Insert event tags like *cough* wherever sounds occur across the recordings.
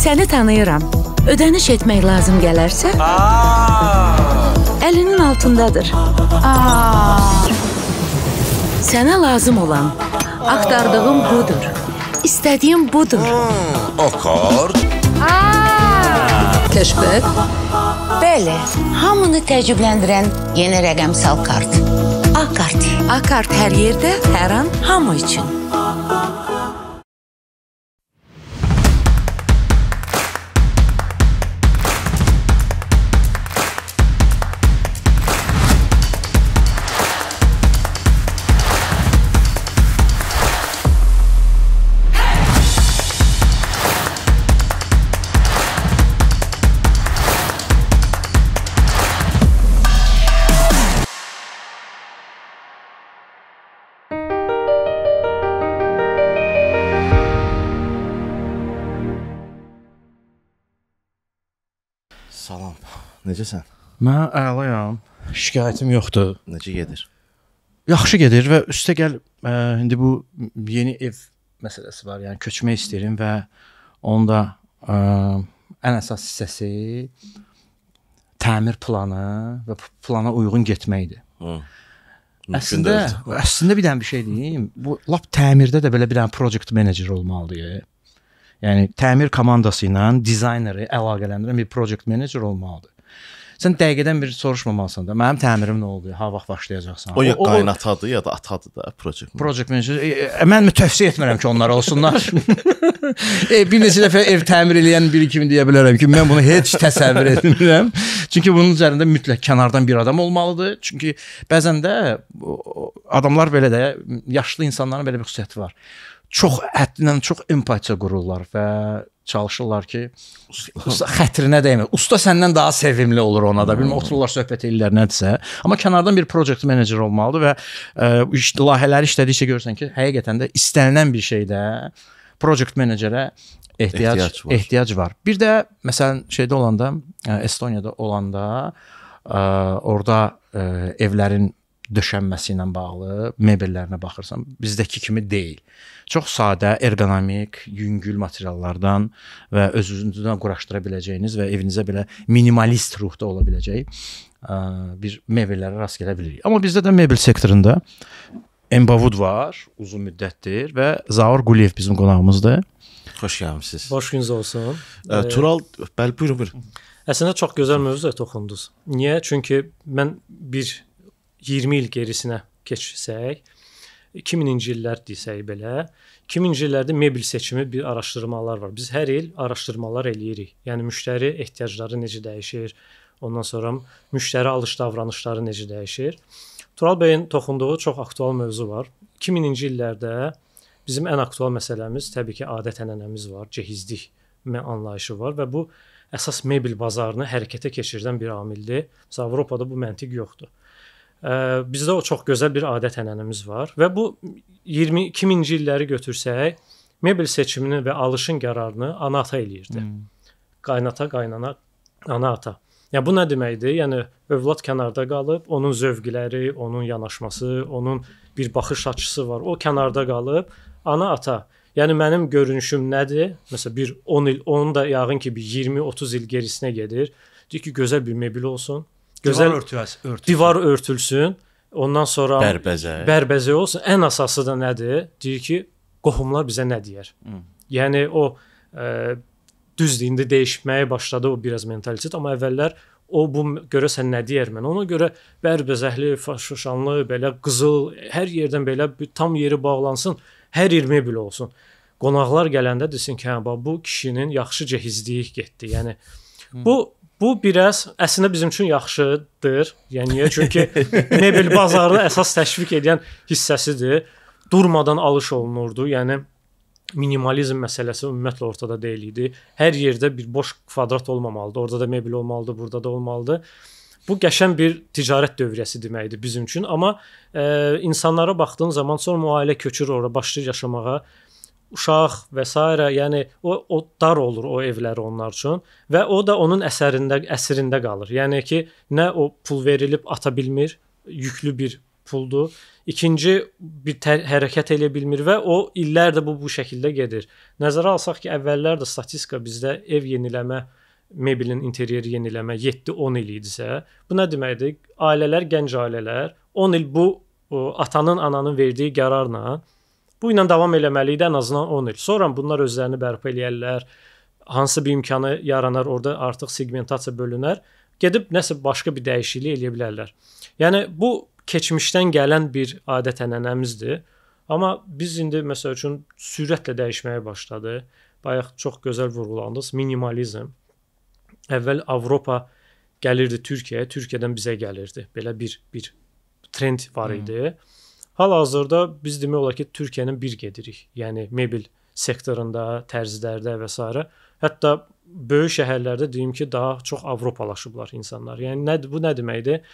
Səni tanıyıram. Ödəniş etmək lazım gələrsə, əlinin altındadır. Sənə lazım olan, axtardığım budur. İstədiyim budur. Akord. Hmm, Keşbək. Bəli, hamını təəccübləndirən yeni rəqəmsal kart. A kart. A kart hər yerdə, hər an, hamı üçün. Necəsən? Mən əlayam. Şikayətim yoxdur. Necə gedir? Yaxşı gedir və üstəgəl ə, indi bu yeni ev məsələsi var. Yəni köçmək istəyirəm və onda ə, ən əsas hissəsi təmir planı və plana uyğun getməkdir. Hı. Əslində, əslində bir dənə bir şey deyim. Bu lap təmirdə də belə bir dənə project manager olmalıdır. Yəni təmir komandası ilə dizaynerı əlaqələndirən bir project manager olmalıdır sən dəqiqədən bir soruşmamalısan da. Mənim təmirim nə oldu? Ha vaxt başlayacaqsan. O ya qaynatadı ya da atadı da project. Project manager. E, e mən tövsiyə etmirəm ki, onlar olsunlar. *laughs* e, bir neçə dəfə ev təmir edən biri kimi deyə bilərəm ki, mən bunu heç təsəvvür etmirəm. Çünki bunun üzərində mütləq kənardan bir adam olmalıdır. Çünki bəzən də adamlar belə də yaşlı insanların belə bir xüsusiyyəti var çox həddindən çox empatiya qururlar və çalışırlar ki, usta xətrinə dəymir. Usta səndən daha sevimli olur ona da. Bilmə otururlar söhbət eləyirlər nədirsə. Amma kənardan bir project menecer olmalıdır və ə, e, iş layihələri işlədikcə görürsən ki, həqiqətən də istənilən bir şeydə project menecerə ehtiyac ehtiyac var. ehtiyac var. Bir də məsələn şeydə olanda, e, Estoniyada olanda ə, e, orada ə, evlərin döşənməsi ilə bağlı mebellərinə baxırsan, bizdəki kimi deyil. Çox sadə, ergonomik, yüngül materiallardan və özünüzdən quraşdıra biləcəyiniz və evinizə belə minimalist ruhda ola biləcəyi bir mebellərə rast gələ bilirik. Amma bizdə də mebel sektorunda Embavud var, uzun müddətdir və Zaur Quliyev bizim qonağımızdır. Xoş gəlmisiniz. Xoş gününüz olsun. Ə, Tural, bəli, buyurun, buyurun. Əslində çox gözəl mövzuya toxundunuz. Niyə? Çünki mən bir 20 il gerisinə keçsək, 2000-ci illər desək belə, 2000-ci illərdə mebel seçimi bir araşdırmalar var. Biz hər il araşdırmalar eləyirik. Yəni müştəri ehtiyacları necə dəyişir, ondan sonra müştəri alış davranışları necə dəyişir. Tural bəyin toxunduğu çox aktual mövzu var. 2000-ci illərdə bizim ən aktual məsələmiz təbii ki, adət-ənənəmiz var, cehizlik anlayışı var və bu əsas mebel bazarını hərəkətə keçirdən bir amildir. Məsələn, Avropada bu məntiq yoxdur bizdə o çox gözəl bir adət-ənənəmiz var və bu 20 2000-ci illəri götürsək, mebel seçimini və alışın qərarını ana-ata eləyirdi. Hmm. Qaynata, qaynana, ana-ata. Ya bu nə deməkdir? Yəni övlad kənarda qalıb, onun zövqləri, onun yanaşması, onun bir baxış açısı var. O kənarda qalıb, ana-ata. Yəni mənim görünüşüm nədir? Məsələn bir 10 il, onun da yəqin ki bir 20-30 il gerisinə gedir. Deyir ki, gözəl bir mebel olsun gözəl divar örtüləs, örtülsün. Divar örtülsün. Ondan sonra bərbəzə. Bərbəzə olsun. Ən əsası da nədir? Deyir ki, qohumlar bizə nə deyər? Hı. Yəni o ə, e, düzdür, indi dəyişməyə başladı o biraz mentalitet, amma əvvəllər o bu görəsən nə deyər mən? Ona görə bərbəzəhli, şuşanlı, belə qızıl, hər yerdən belə tam yeri bağlansın, hər yer mebel olsun. Qonaqlar gələndə desin ki, hə, bu kişinin yaxşıca hizliyik getdi. Yəni bu Bu biraz əslində bizim üçün yaxşıdır. Yəni niyə? Çünki *laughs* mebel bazarını əsas təşviq edən hissəsidir. Durmadan alış olunurdu. Yəni minimalizm məsələsi ümumiyyətlə ortada deyil idi. Hər yerdə bir boş kvadrat olmamalıdı. Orada da mebel olmalıdı, burada da olmalıdı. Bu qəşəng bir ticarət dövriyyəsi deməkdir bizim üçün, amma e, insanlara baxdığın zaman sonra müailə köçür ora başlayır yaşamağa uşaq və s. yəni o, o dar olur o evləri onlar üçün və o da onun əsərində əsirində qalır. Yəni ki, nə o pul verilib ata bilmir, yüklü bir puldur. İkinci bir hərəkət eləyə bilmir və o illərdə bu bu şəkildə gedir. Nəzərə alsaq ki, əvvəllər də statistika bizdə ev yeniləmə mebelin interyeri yeniləmə 7-10 il idisə, bu nə deməkdir? Ailələr, gənc ailələr 10 il bu o, atanın, ananın verdiyi qərarla Bu ilə davam eləməliydi ən azından 10 il. Sonra bunlar özlərini bərpa eləyərlər. Hansı bir imkanı yaranar, orada artıq segmentasiya bölünər. Gedib nəsə başqa bir dəyişiklik eləyə bilərlər. Yəni bu keçmişdən gələn bir adət-ənənəmizdir. Amma biz indi məsəl üçün sürətlə dəyişməyə başladı. Bayaq çox gözəl vurğulandınız, minimalizm. Əvvəl Avropa gəlirdi Türkiyəyə, Türkiyədən bizə gəlirdi. Belə bir bir trend var idi. Hmm Hal-hazırda biz demək olar ki, Türkiyənin bir gedirik. Yəni mebel sektorunda, tərzilərdə və s. Hətta böyük şəhərlərdə deyim ki, daha çox avropalaşıblar insanlar. Yəni nə bu nə deməkdir?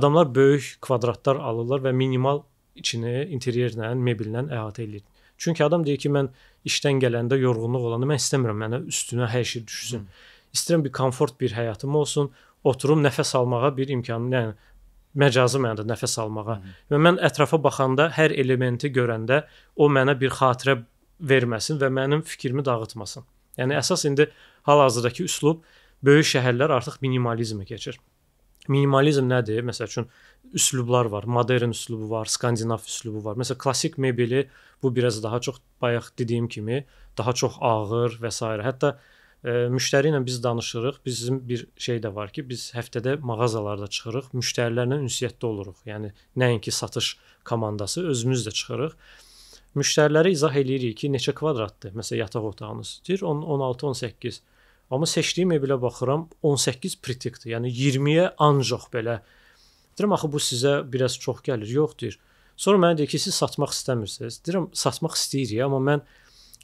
Adamlar böyük kvadratlar alırlar və minimal içini interyerlə, mebellə əhatə edir. Çünki adam deyir ki, mən işdən gələndə yorğunluq olanda mən istəmirəm mənə üstünə hər şey düşsün. Hı. İstəyirəm bir komfort bir həyatım olsun, oturum nəfəs almağa bir imkanım, yəni məcazi mənada nəfəs almağa. Və mhm. mən ətrafa baxanda hər elementi görəndə o mənə bir xatirə verməsin və mənim fikrimi dağıtmasın. Yəni əsas indi hal-hazırdakı üslub böyük şəhərlər artıq minimalizmə keçir. Minimalizm nədir? Məsəl üçün üslublar var. Modern üslubu var, skandinav üslubu var. Məsələn, klassik mebeli bu biraz daha çox bayaq dediyim kimi daha çox ağır və s. Hətta müştəri ilə biz danışırıq. Bizim bir şey də var ki, biz həftədə mağazalarda çıxırıq, müştərilərlə ünsiyyətdə oluruq. Yəni nəinki satış komandası, özümüz də çıxırıq. Müştərilərə izah eləyirik ki, neçə kvadratdır? Məsələn, yataq otağınız. Deyir 16-18. Amma seçdiyim evlə baxıram, 18 pritikdir. Yəni 20-yə ancaq belə. Deyirəm axı bu sizə biraz çox gəlir. Yox deyir. Sonra mənə deyir ki, siz satmaq istəmirsiniz. Deyirəm, satmaq istəyirik, amma mən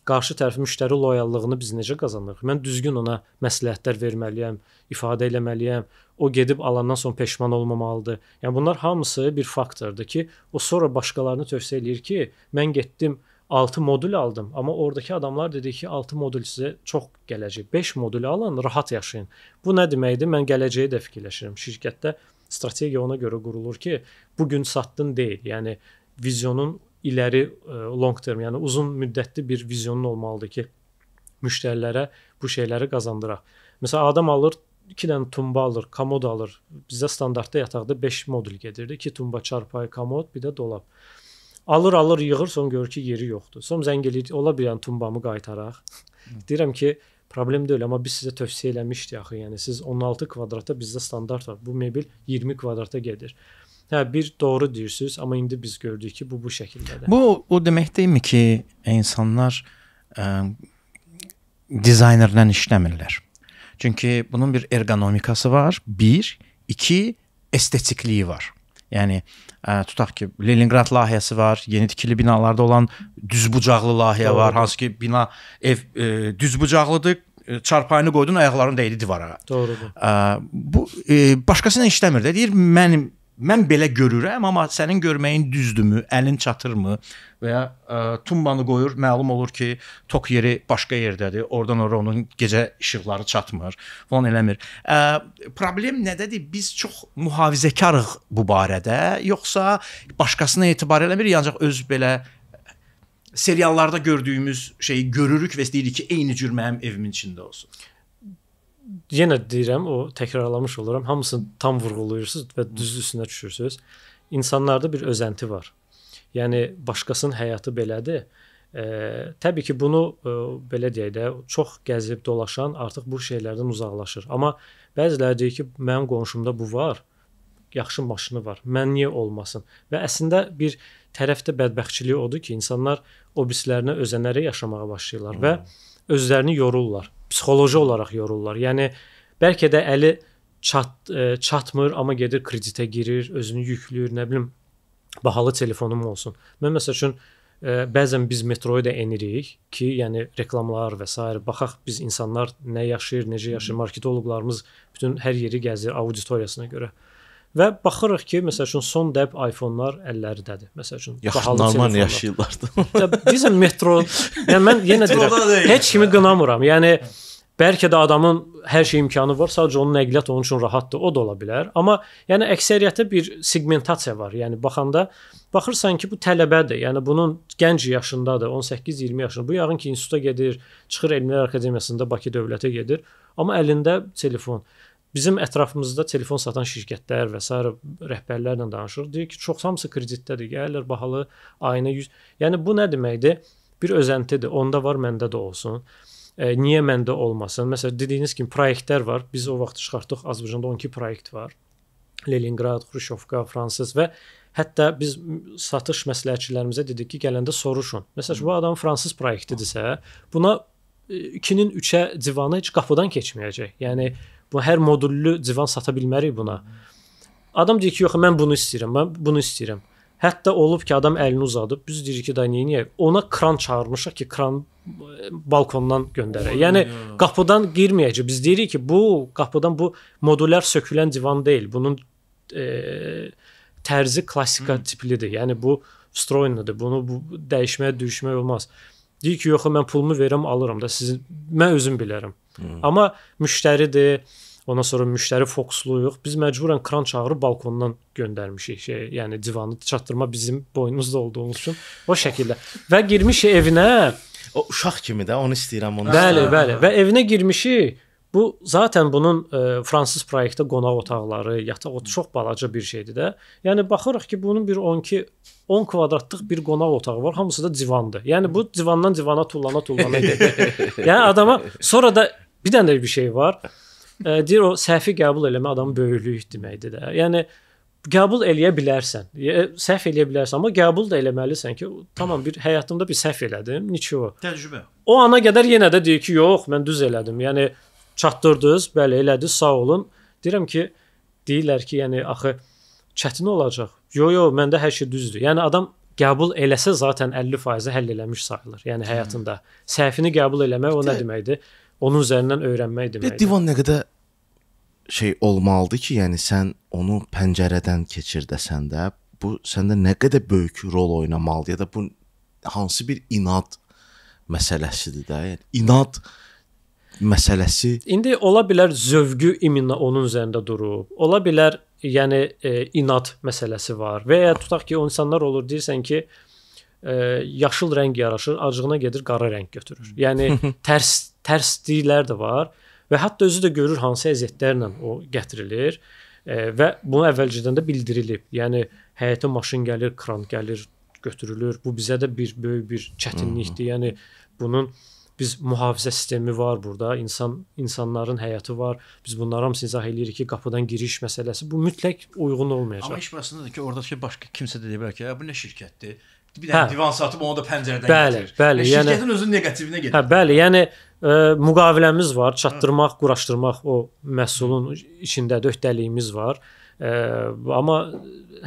qarşı tərəf müştəri loyallığını biz necə qazanırıq? Mən düzgün ona məsləhətlər verməliyəm, ifadə eləməliyəm. O gedib alandan sonra peşman olmamalıdır. Yəni bunlar hamısı bir faktordur ki, o sonra başqalarını tövsiyə eləyir ki, mən getdim 6 modul aldım, amma oradakı adamlar dedi ki, 6 modul sizə çox gələcək. 5 modulu alın, rahat yaşayın. Bu nə deməkdir? Mən gələcəyi də fikirləşirəm. Şirkətdə strategiya ona görə qurulur ki, bu gün satdın deyil. Yəni vizyonun iləri e, long term, yəni uzun müddətli bir vizyonun olmalıdır ki, müştərilərə bu şeyləri qazandıraq. Məsələn, adam alır 2 dənə tumba alır, komod alır. Bizdə standartda yataqda 5 modul gedirdi. 2 tumba, çarpayı, komod, bir də dolab. Alır, alır, yığır, sonra görür ki, yeri yoxdur. Sonra zəng eləyir, ola bilən yəni tumbamı qaytaraq. Deyirəm ki, problem deyil, amma biz sizə tövsiyə eləmişdik axı. Yəni siz 16 kvadrata bizdə standart var. Bu mebel 20 kvadrata gedir. Hə, bir doğru deyirsiniz, amma indi biz gördük ki, bu bu şəkildədir. Bu o demək deyilmi ki, insanlar ə, e, dizaynerlə işləmirlər. Çünki bunun bir ergonomikası var. 1, 2 estetikliyi var. Yəni ə, e, tutaq ki, Leningrad layihəsi var, yeni tikili binalarda olan düzbucaqlı layihə Doğru. var, hansı ki, bina ev ə, e, düzbucaqlıdır, çarpayını qoydun, ayaqların dəydi divara. Doğrudur. Ə, bu ə, başqasına işləmir də. Deyir mənim mən belə görürəm, amma sənin görməyin düzdürmü, əlin çatırmı və ya ə, e, tumbanı qoyur, məlum olur ki, tok yeri başqa yerdədir. Oradan ora onun gecə işıqları çatmır. Falan eləmir. Ə, e, problem nədədir? Biz çox mühafizəkarıq bu barədə, yoxsa başqasına etibar eləmirik, ancaq öz belə e, seriallarda gördüyümüz şeyi görürük və deyirik ki, eyni cür mənim evimin içində olsun yenə deyirəm, o təkrarlamış oluram, hamısını tam vurğulayırsınız və düz üstünə düşürsüz. İnsanlarda bir özənti var. Yəni başqasının həyatı belədir. E, təbii ki, bunu e, belə deyək də, çox gəzib dolaşan artıq bu şeylərdən uzaqlaşır. Amma bəziləri deyir ki, mənim qonşumda bu var. Yaxşı maşını var. Mən niyə olmasın? Və əslində bir tərəfdə bədbəxtçiliyi odur ki, insanlar o birislərinə özənərə yaşamağa başlayırlar hmm. və özlərini yorurlar psixoloji olaraq yorurlar. Yəni bəlkə də əli çat ə, e, çatmır, amma gedir kreditə girir, özünü yüklüyür, nə bilim bahalı telefonum olsun. Mən məsəl üçün ə, e, bəzən biz metroya da enirik ki, yəni reklamlar və s. baxaq biz insanlar nə yaşayır, necə yaşayır, marketoloqlarımız bütün hər yeri gəzir auditoriyasına görə. Hı Və baxırıq ki, məsəl üçün son dəb iPhone-lar əllərindədir. Məsəl üçün Yaxşı, bahalı normal yaşayırlar. Bizim *laughs* metro, yəni mən yenə deyirəm, heç kimi qınamıram. Yəni bəlkə də adamın hər şey imkanı var, sadəcə onun nəqliyyat onun üçün rahatdır, o da ola bilər. Amma yəni əksəriyyətdə bir segmentasiya var. Yəni baxanda baxırsan ki, bu tələbədir. Yəni bunun gənc yaşındadır, 18-20 yaşında. Bu yaxın ki, instituta gedir, çıxır Elmlər Akademiyasında Bakı Dövlətə gedir, amma əlində telefon. Bizim ətrafımızda telefon satan şirkətlər və s. rəhbərlərlə danışır. Deyir ki, çox hamısı kreditdədir, gəlirlər bahalı, ayına 100. Yəni bu nə deməkdir? Bir özəntidir. Onda var, məndə də olsun. E, niyə məndə olmasın? Məsələn, dediyiniz kimi layihələr var. Biz o vaxt çıxartdıq, Azərbaycanda 12 layihə var. Leningrad, Xruşovka, Fransız və hətta biz satış məsləhətçilərimizə dedik ki, gələndə soruşun. Məsələn, bu adam fransız layihədidirsə, buna 2-nin e, 3-ə civanı heç qapıdan keçməyəcək. Yəni Bu hər modullü divan sata bilmərik buna. Adam deyir ki, yox, mən bunu istəyirəm, mən bunu istəyirəm. Hətta olub ki, adam əlini uzadıb, biz deyirik ki, da niyə? Ona kran çağırmışıq ki, kran e, balkondan göndərək. Yəni qapıdan girməyəcək. Biz deyirik ki, bu qapıdan bu modulyar sökülən divan deyil. Bunun e, tərzi klassika hmm. tiplidir. Yəni bu stroynadır. Bunu bu dəyişməyə düşmək olmaz. Deyir ki, yox, mən pulumu verirəm, alıram da sizin mən özüm bilərəm. Hmm. Amma müştəridir. Ondan sonra müştəri fokusluyuq. Biz məcburən kran çağırıb balkondan göndərmişik şey, yəni divanı çatdırma bizim boynumuzda olduğumuz üçün o şəkildə. Və girmişik evinə. O uşaq kimi də onu istəyirəm onu. Bəli, bəli. Və evinə girmişik. Bu zaten bunun e, fransız layihədə qonaq otaqları, yataq otağı çox balaca bir şeydir də. Yəni baxırıq ki, bunun bir 12 10 kvadratlıq bir qonaq otağı var, hamısı da divandır. Yəni bu divandan divana tullana tullana *laughs* gedir. yəni adama sonra da bir dənə də bir şey var. E, deyir o səhvi qəbul eləmə adamın böyüklüyü deməkdir də. Yəni qəbul eləyə bilərsən. E, səhv eləyə bilərsən, amma qəbul də eləməlisən ki, tamam bir həyatımda bir səhv elədim. Niço? Təcrübə. O ana qədər yenə də deyir ki, yox, mən düz elədim. Yəni çatdırdınız. Bəli, elədiniz, sağ olun. Deyirəm ki, deyirlər ki, yəni axı çətin olacaq. Yo, yo, məndə hər şey düzdür. Yəni adam qəbul eləsə zaten 50% həll eləmiş sayılır. Yəni həyatında səhvini qəbul eləmək o nə deməkdir? Onun üzərindən öyrənmək deməkdir. Divan nə qədər şey olmalıdır ki, yəni sən onu pəncərədən keçirdəsən də, bu səndə nə qədər böyük rol oynamalıdır ya da bu hansı bir inad məsələsidir də. Yəni inad məsələsi. İndi ola bilər zövqü iminə onun üzərində durub. Ola bilər, yəni e, inad məsələsi var. Və ya tutaq ki, o insanlar olur deyirsən ki, e, yaşıl rəng yaraşır, acığına gedir qara rəng götürür. Yəni *laughs* tərs tərsliklər də var və hətta özü də görür hansı əziyyətlərlə o gətirilir e, və bunu əvvəlcədən də bildirilib. Yəni həyətə maşın gəlir, kran gəlir, götürülür. Bu bizə də bir böyük bir çətinlikdir. Yəni bunun e, Biz mühafizə sistemi var burada, insan insanların həyatı var. Biz bunları hamısını izah eləyirik ki, qapıdan giriş məsələsi bu mütləq uyğun olmayacaq. Amma iş məsələsində ki, oradakı başqa kimsə də deyə bilər ki, bu nə şirkətdir? Bir dənə hə. divan satıb onu da pəncərədən bəli, gətirir. Bəli, e, yəni şirkətin yəni, özünün neqativinə gedir. Hə, bəli, yəni ə, e, müqaviləmiz var, çatdırmaq, hə. quraşdırmaq o məhsulun içində döhdəliyimiz var. Ə, e, amma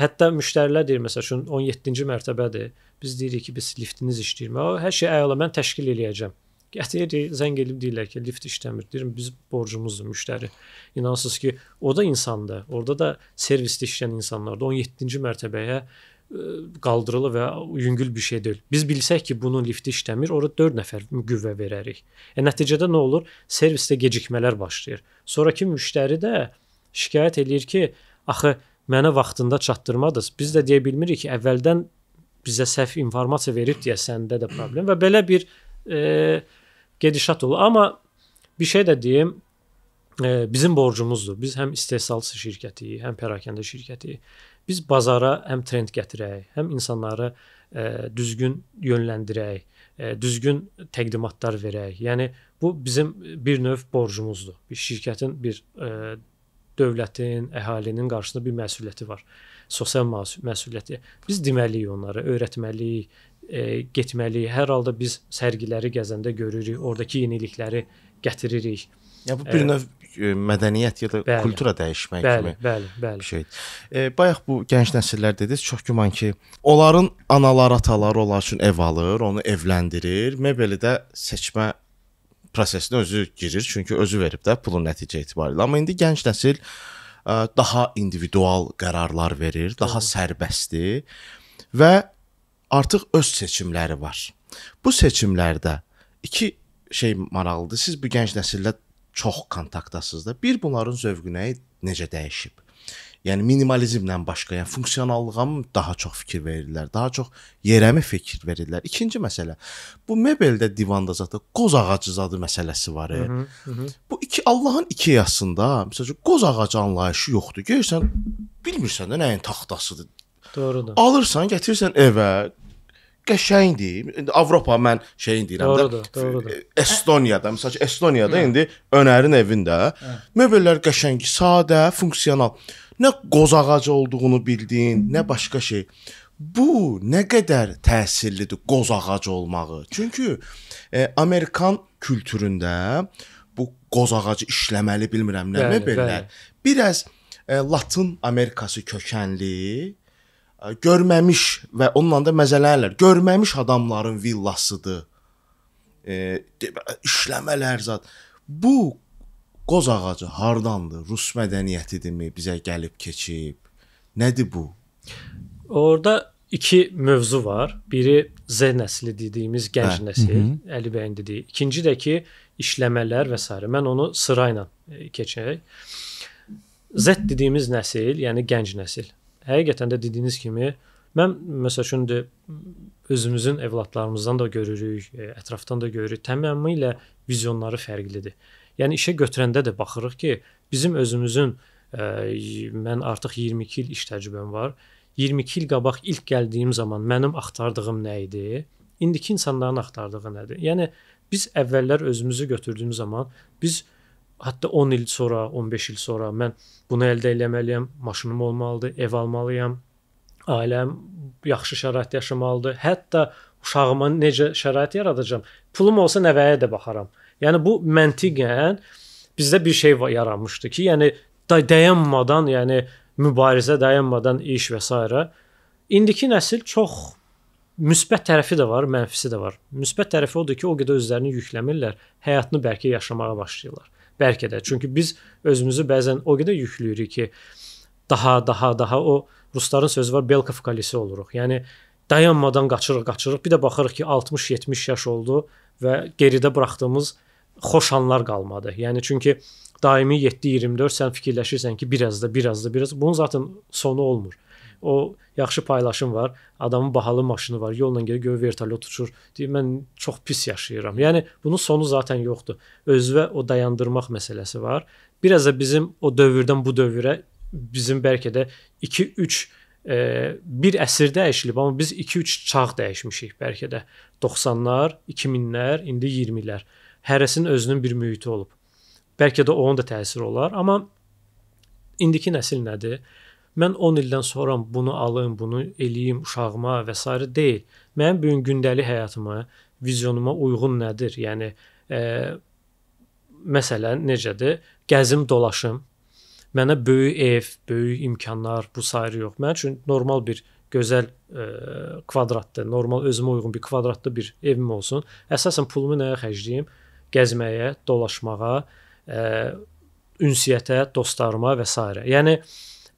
hətta müştərilər deyir məsəl üçün 17-ci mərtəbədir. Biz deyirik ki, biz liftiniz işləyirmə. Hər şey əla mən təşkil eləyəcəm. Qətiyyətlə zəng edib deyirlər ki, lift işləmir. Deyirəm biz borcumuzdur müştəri. İnanırsınız ki, o da insandır. Orada da servisdə işləyən insanlardır. 17-ci mərtəbəyə e, qaldırılı və yüngül bir şey deyil. Biz bilsək ki, bunun lifti işləmir, ora 4 nəfər qüvvə verərik. E, nəticədə nə olur? Servisdə gecikmələr başlayır. Sonrakı müştəri də şikayət eləyir ki, axı mənə vaxtında çatdırmadınız. Biz də deyə bilmirik ki, əvvəldən bizə səhv informasiya verib deyə səndə də problem və belə bir e, gedişat olur. Amma bir şey də deyim, e, bizim borcumuzdur. Biz həm istehsal şirkətiyik, həm pərakəndə şirkətiyik. Biz bazara həm trend gətirək, həm insanları e, düzgün yönləndirək, e, düzgün təqdimatlar verək. Yəni bu bizim bir növ borcumuzdur. Bir şirkətin bir e, dövlətin, əhalinin qarşısında bir məsuliyyəti var. Sosial məsuliyyəti. Biz deməliyik onlara, öyrətməliyik, e, getməliyik. Hər halda biz sərgiləri gəzəndə görürük, ordakı yenilikləri gətiririk. Ya bu bir e, növ e, mədəniyyət ya da bəli, kultura dəyişmək bəli, kimi. Bəli, bəli. Şey. E, bayaq bu gənc nəsillər dediniz, çox güman ki, onların anaları, ataları onlar üçün ev alır, onu evləndirir, mebeli də seçmə prosesinə özü girir, çünki özü verib də pulun nəticə itibarilə. Amma indi gənc nəsil ə, e, daha individual qərarlar verir, daha Doğru. sərbəstdir və artıq öz seçimləri var. Bu seçimlərdə iki şey maraqlıdır. Siz bu gənc nəsillə çox kontaktdasınız da. Bir bunların zövqünə necə dəyişib? Yəni minimalizmdən başqa, yəni funksionallığa mı daha çox fikir verirlər, daha çox yerəmi fikir verirlər. İkinci məsələ, bu mebeldə, divanda zətə qoz ağacı zadı məsələsi var. Hı -hı, hı. Bu iki Allahın iki yasında, məsələn, qoz ağacı anlayışı yoxdur. Görsən, bilmirsən də nəyin taxtasıdır. Doğrudur. Alırsan, gətirirsən evə, qəşəngdir. İndi Avropa mən şeyin deyirəm doğrudur, də. Doğrudur. E, Estoniyada, məsəl üçün Estoniyada Hı. indi Önərin evində Hı. Hə. möbellər qəşəng, sadə, funksional. Nə qoz ağacı olduğunu bildin, nə başqa şey. Bu nə qədər təsirlidir qoz ağacı olmağı. Çünki e, Amerikan kültüründə bu qoz ağacı işləməli bilmirəm nə belə. Bir az e, Latin Amerikası kökənli görməmiş və onunla da məzələnirlər. Görməmiş adamların villasıdır. E, işləmələr zət. Bu qoz ağacı hardandır? Rus mədəniyyətidirmi? Bizə gəlib keçib. Nədir bu? Orda iki mövzu var. Biri Z nəsli dediyimiz gənc hə. nəsil, Hı -hı. Əli bəyin dediyi. İkinci də ki, işləmələr və s. Mən onu sırayla e, keçəcək. Z dediyimiz nəsil, yəni gənc nəsil həqiqətən də dediyiniz kimi mən məsəl üçün də özümüzün övladlarımızdan da görürük, e, ətrafdan da görürük. Tamamilə vizyonları fərqlidir. Yəni işə götürəndə də baxırıq ki, bizim özümüzün ə, e, mən artıq 22 il iş təcrübəm var. 22 il qabaq ilk gəldiyim zaman mənim axtardığım nə idi? İndiki insanların axtardığı nədir? Yəni biz əvvəllər özümüzü götürdüyümüz zaman biz Hətta 10 il sonra, 15 il sonra mən bunu əldə etməliyəm, maşınım olmalıdır, ev almalıyam, ailəm yaxşı şərait yaşamalıdır. Hətta uşağıma necə şərait yaradacağam? Pulum olsa nəvəyə də baxaram. Yəni bu məntiqən bizdə bir şey yaranmışdı ki, yəni dayanmadan, yəni mübarizə dayanmadan iş və s. İndiki nəsil çox müsbət tərəfi də var, mənfisi də var. Müsbət tərəfi odur ki, o qədər özlərini yükləmirlər, həyatını bəlkə yaşamağa başlayırlar. Bəlkə də. Çünki biz özümüzü bəzən o qədər yükləyirik ki, daha, daha, daha o rusların sözü var, Belkov kalesi oluruq. Yəni dayanmadan qaçırıq, qaçırıq. Bir də baxırıq ki, 60-70 yaş oldu və geridə buraxdığımız xoş anlar qalmadı. Yəni çünki daimi 7-24 sən fikirləşirsən ki, biraz da, biraz da, biraz. Bunun zaten sonu olmur. O yaxşı paylaşım var. Adamın bahalı maşını var. Yolla gəlir, gör vertolyot uçur. Deyir mən çox pis yaşayıram. Yəni bunun sonu zaten yoxdur. Özvə o dayandırmaq məsələsi var. Biraz da bizim o dövrdən bu dövrə bizim bəlkə də 2-3 e, bir əsr dəyişilib, amma biz 2-3 çağ dəyişmişik bəlkə də. 90-lar, 2000-lər, indi 20-lər. Hərəsinin özünün bir mühiti olub. Bəlkə də onun da təsiri olar, amma indiki nəsil nədir? mən 10 ildən sonra bunu alım, bunu eləyim uşağıma və s. deyil. Mənim bu gün gündəlik həyatıma, vizyonuma uyğun nədir? Yəni e, məsələn necədir? Gəzim, dolaşım. Mənə böyük ev, böyük imkanlar bu sayır yox. Mənim üçün normal bir gözəl e, kvadratda, normal özümə uyğun bir kvadratda bir evim olsun. Əsasən pulumu nəyə xərcləyim? Gəzməyə, dolaşmağa, e, ünsiyyətə, dostlarıma və s. Yəni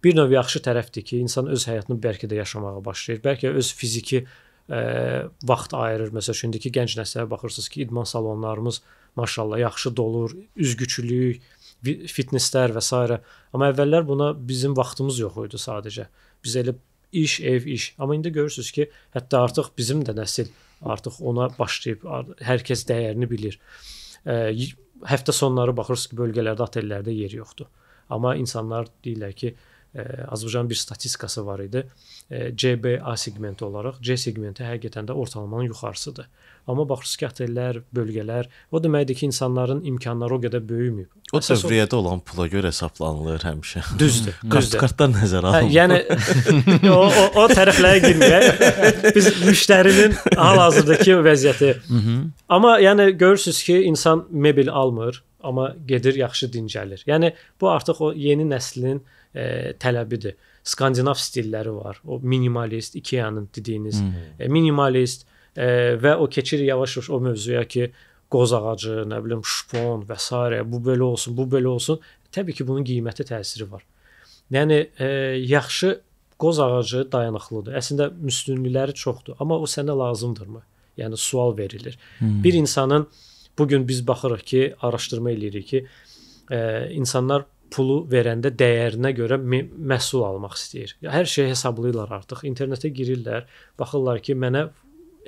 bir növ yaxşı tərəfdir ki, insan öz həyatını bəlkə də yaşamağa başlayır. Bəlkə öz fiziki ə, e, vaxt ayırır. Məsələn, şimdiki gənc nəslə baxırsınız ki, idman salonlarımız maşallah yaxşı dolur, üzgüçülük, fitnesslər və s. Amma əvvəllər buna bizim vaxtımız yox idi sadəcə. Biz elə iş, ev, iş. Amma indi görürsüz ki, hətta artıq bizim də nəsil artıq ona başlayıb, hər kəs dəyərini bilir. Ə, e, həftə sonları baxırsınız ki, bölgələrdə otellərdə yer yoxdur. Amma insanlar deyirlər ki, Azərbaycanın bir statistikası var idi. CBA segmenti olaraq C segmenti həqiqətən də ortalamanın yuxarısıdır. Amma baxırsınız ki, otellər, bölgələr, o deməkdir ki, insanların imkanları o qədər böyüməyib. O dövriyyədə o... olan pula görə hesablanılır həmişə. Düzdür. *laughs* Kart-kartlar nəzərə hə, alınır. Yəni *laughs* o, o, o tərəflərə girməyək. Biz müştərinin hal-hazırdakı vəziyyəti. Mhm. Amma yəni görürsüz ki, insan mebel almır, amma gedir yaxşı dincəlir. Yəni bu artıq o yeni nəslin e, e, tələbidir. Skandinav stilləri var. O minimalist, Ikea'nın dediyiniz hmm. e, minimalist e, və o keçir yavaş-yavaş o mövzuya ki, qoz ağacı, nə bilim şpon və s. bu belə olsun, bu belə olsun. Təbii ki, bunun qiyməti təsiri var. Yəni e, yaxşı qoz ağacı dayanıqlıdır. Əslində üstünlükləri çoxdur, amma o sənə lazımdırmı? Yəni sual verilir. Hmm. Bir insanın bu gün biz baxırıq ki, araşdırma eləyirik ki, e, insanlar pulu verəndə dəyərinə görə məhsul almaq istəyir. Hər şeyi hesablayırlar artıq. İnternetə girirlər, baxırlar ki, mənə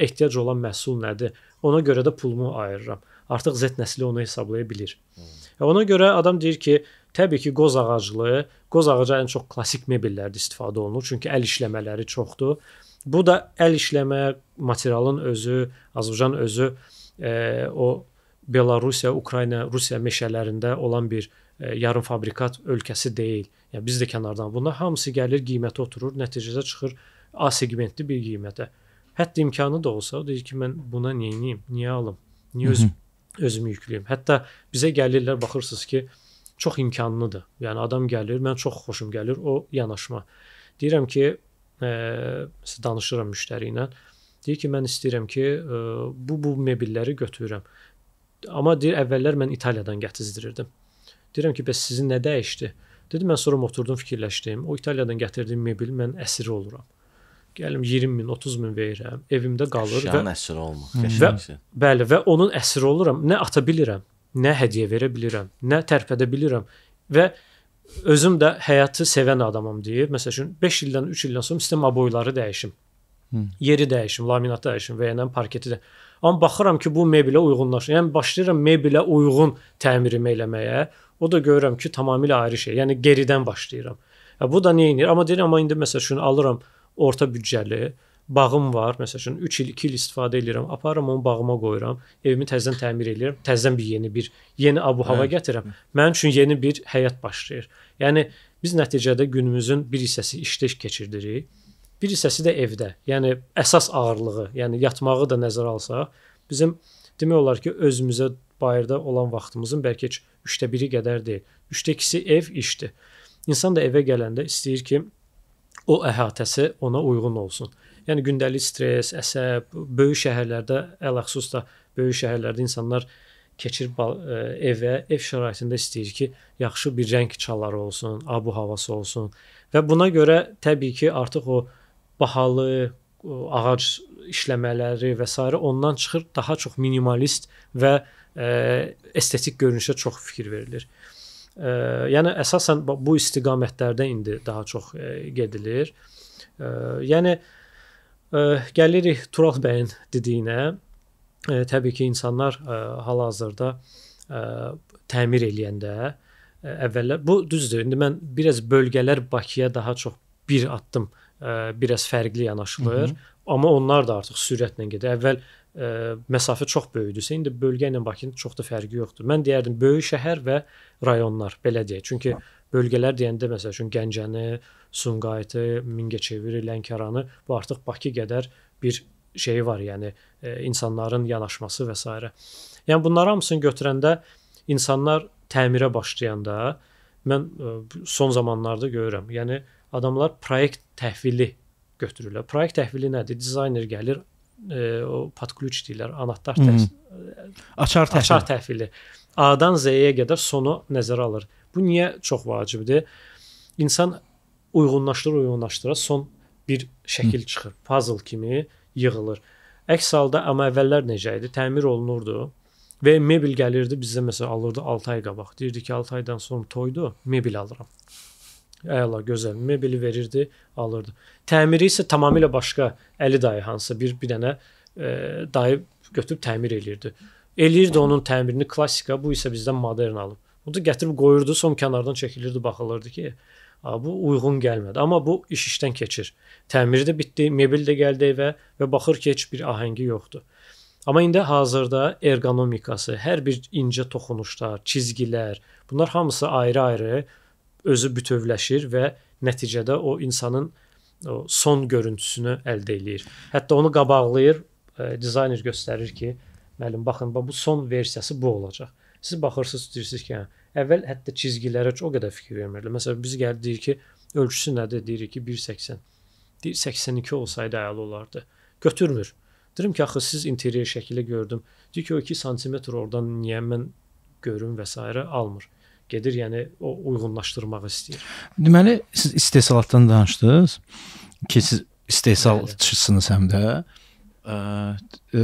ehtiyac olan məhsul nədir. Ona görə də pulumu ayırıram. Artıq Z nəsli onu hesablaya bilir. Hmm. Ona görə adam deyir ki, təbii ki, qoz ağaclı, qoz ağacı ən çox klassik mebellərdə istifadə olunur, çünki əl işləmələri çoxdur. Bu da əl işləmə materialın özü, Azərbaycan özü e, o Belarusiya, Ukrayna, Rusiya meşələrində olan bir e, E, yarımfabrikat ölkəsi deyil. Yəni biz də kənardan bunlar hamısı gəlir, qiymətə oturur, nəticədə çıxır A segmentli bir qiymətə. Hətta imkanı da olsa, o deyir ki, mən buna niyə yeyim, niyə alım, niyə öz, özümü yükləyim. Hətta bizə gəlirlər, baxırsınız ki, çox imkanlıdır. Yəni adam gəlir, mən çox xoşum gəlir o yanaşma. Deyirəm ki, e, danışıram müştəri ilə. Deyir ki, mən istəyirəm ki, e, bu bu mebelləri götürürəm. Amma deyir əvvəllər mən İtaliyadan gətizdirirdim. Deyirəm ki, bəs sizin nə dəyişdi? Dedi mən sonra oturdum fikirləşdim. O İtaliyadan gətirdiyim mebel mən əsiri oluram. Gəlim 20 min, 30 min verirəm, evimdə qalır Şan və əsiri olmaq. Və, bəli, və onun əsiri oluram. Nə ata bilirəm, nə hədiyyə verə bilirəm, nə tərpədə bilirəm və özüm də həyatı sevən adamam deyib. Məsəl üçün 5 ildən 3 ildən sonra sistem aboyları dəyişim. Hı. Yeri dəyişim, laminat dəyişim və yəni parketi də. Amma baxıram ki, bu mebelə uyğunlaşır. Yəni başlayıram mebelə uyğun təmirimi eləməyə. O da görürəm ki, tamamilə ayrı şey. Yəni geridən başlayıram. Və bu da nə edir? Amma deyirəm, amma indi məsəl üçün alıram orta büdcəli bağım var. Məsəl üçün 3 il, 2 il istifadə edirəm. Aparıram onu bağıma qoyuram. Evimi təzədən təmir edirəm. Təzədən bir yeni bir yeni abu hava hə. gətirəm. Mənim üçün yeni bir həyat başlayır. Yəni biz nəticədə günümüzün bir hissəsi işdə keçirdirik. Bir hissəsi də evdə. Yəni əsas ağırlığı, yəni yatmağı da nəzərə alsaq, bizim demək olar ki, özümüzə bayırda olan vaxtımızın bəlkə heç üçdə biri qədər deyil. Üçdə ikisi ev işdir. İnsan da evə gələndə istəyir ki, o əhatəsi ona uyğun olsun. Yəni gündəlik stress, əsəb, böyük şəhərlərdə, əlxüsus da böyük şəhərlərdə insanlar keçir e, evə, ev şəraitində istəyir ki, yaxşı bir rəng çaları olsun, abu havası olsun və buna görə təbii ki, artıq o bahalı o ağac işləmələri və s. ondan çıxır daha çox minimalist və ə, estetik görünüşə çox fikir verilir. Ə, yəni əsasən bu istiqamətlərdə indi daha çox ə, e, gedilir. Ə, yəni ə, e, gəlirik Tural bəyin dediyinə. Ə, e, təbii ki, insanlar hal-hazırda təmir eləyəndə ə, əvvəllər bu düzdür. İndi mən biraz bölgələr Bakıya daha çox bir addım ə, biraz fərqli yanaşılır. Hı -hı. Amma onlar da artıq sürətlə gedir. Əvvəl ə, məsafə çox böyükdürsə, indi bölgə ilə Bakının çox da fərqi yoxdur. Mən deyərdim böyük şəhər və rayonlar belə deyək. Çünki bölgələr deyəndə məsəl üçün Gəncəni, Sumqayıtı, Mingəçeviri, Lənkəranı bu artıq Bakı qədər bir şeyi var, yəni ə, insanların yanaşması və s. Yəni bunları hamısını götürəndə insanlar təmirə başlayanda mən ə, son zamanlarda görürəm. Yəni adamlar layihə təhvili götürürlər. Layihə təhvili nədir? Dizayner gəlir, e, o podключ deyirlər, anahtar təhvili. Açar təhvili. E, açar təhvili. A-dan Z-yə qədər sonu nəzərə alır. Bu niyə çox vacibdir? İnsan uyğunlaşdırır, uyğunlaşdırır, son bir şəkil Hı. çıxır, puzzle kimi yığılır. Əks halda amma əvvəllər necə idi? Təmir olunurdu və mebel gəlirdi bizə məsəl alırdı 6 ay qabaq. Deyirdi ki, 6 aydan sonra toydu, mebel alıram. Əla, gözəl. Mebeli verirdi, alırdı. Təmiri isə tamamilə başqa Əli dayı hansısa bir bir dənə e, dayı götürüb təmir eləyirdi. Eləyirdi onun təmirini klassika, bu isə bizdən modern alıb. Bunu da gətirib qoyurdu, son kənardan çəkilirdi, baxılırdı ki, a, bu uyğun gəlmədi. Amma bu iş işdən keçir. Təmiri də bitdi, mebel də gəldi evə və baxır ki, heç bir ahəngi yoxdur. Amma indi hazırda ergonomikası, hər bir incə toxunuşlar, cizgilər, bunlar hamısı ayrı-ayrı özü bütövləşir və nəticədə o insanın o son görüntüsünü əldə eləyir. Hətta onu qabaqlayır, e, dizayner göstərir ki, müəllim baxın, bu son versiyası bu olacaq. Siz baxırsınız, deyirsiniz ki, hə, əvvəl hətta çizgilərə çox qədər fikir vermirdi. Məsələn, biz gəldi deyir ki, ölçüsü nədir? Deyirik ki, 1.80. Deyir 82 olsaydı əla olardı. Götürmür. Deyirəm ki, axı siz interyer şəkili gördüm. Deyir ki, o 2 sm oradan niyə mən görüm və s. almır gedir, yəni o uyğunlaşdırmaq istəyir. Deməli siz istehsalatdan danışdınız ki, siz istehsalçısınız həm də. Ə, e,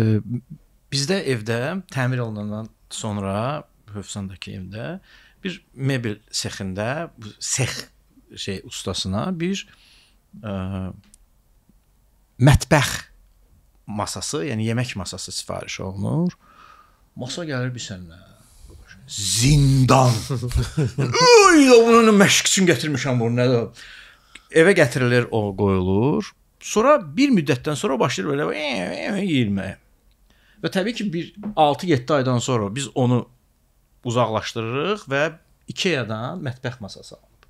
bizdə evdə təmir olunandan sonra Hövsandakı evdə bir mebel sexində sex şey ustasına bir ə, e, mətbəx masası, yəni yemək masası sifariş olunur. Masa gəlir bir səndən zindan. Uy, *laughs* bunu məşq üçün gətirmişəm bunu. Nədir? Evə gətirilir, o qoyulur. Sonra bir müddətdən sonra başlayır belə yeyilməyə. Və təbii ki, bir 6-7 aydan sonra biz onu uzaqlaşdırırıq və IKEA-dan mətbəx masası alınıb.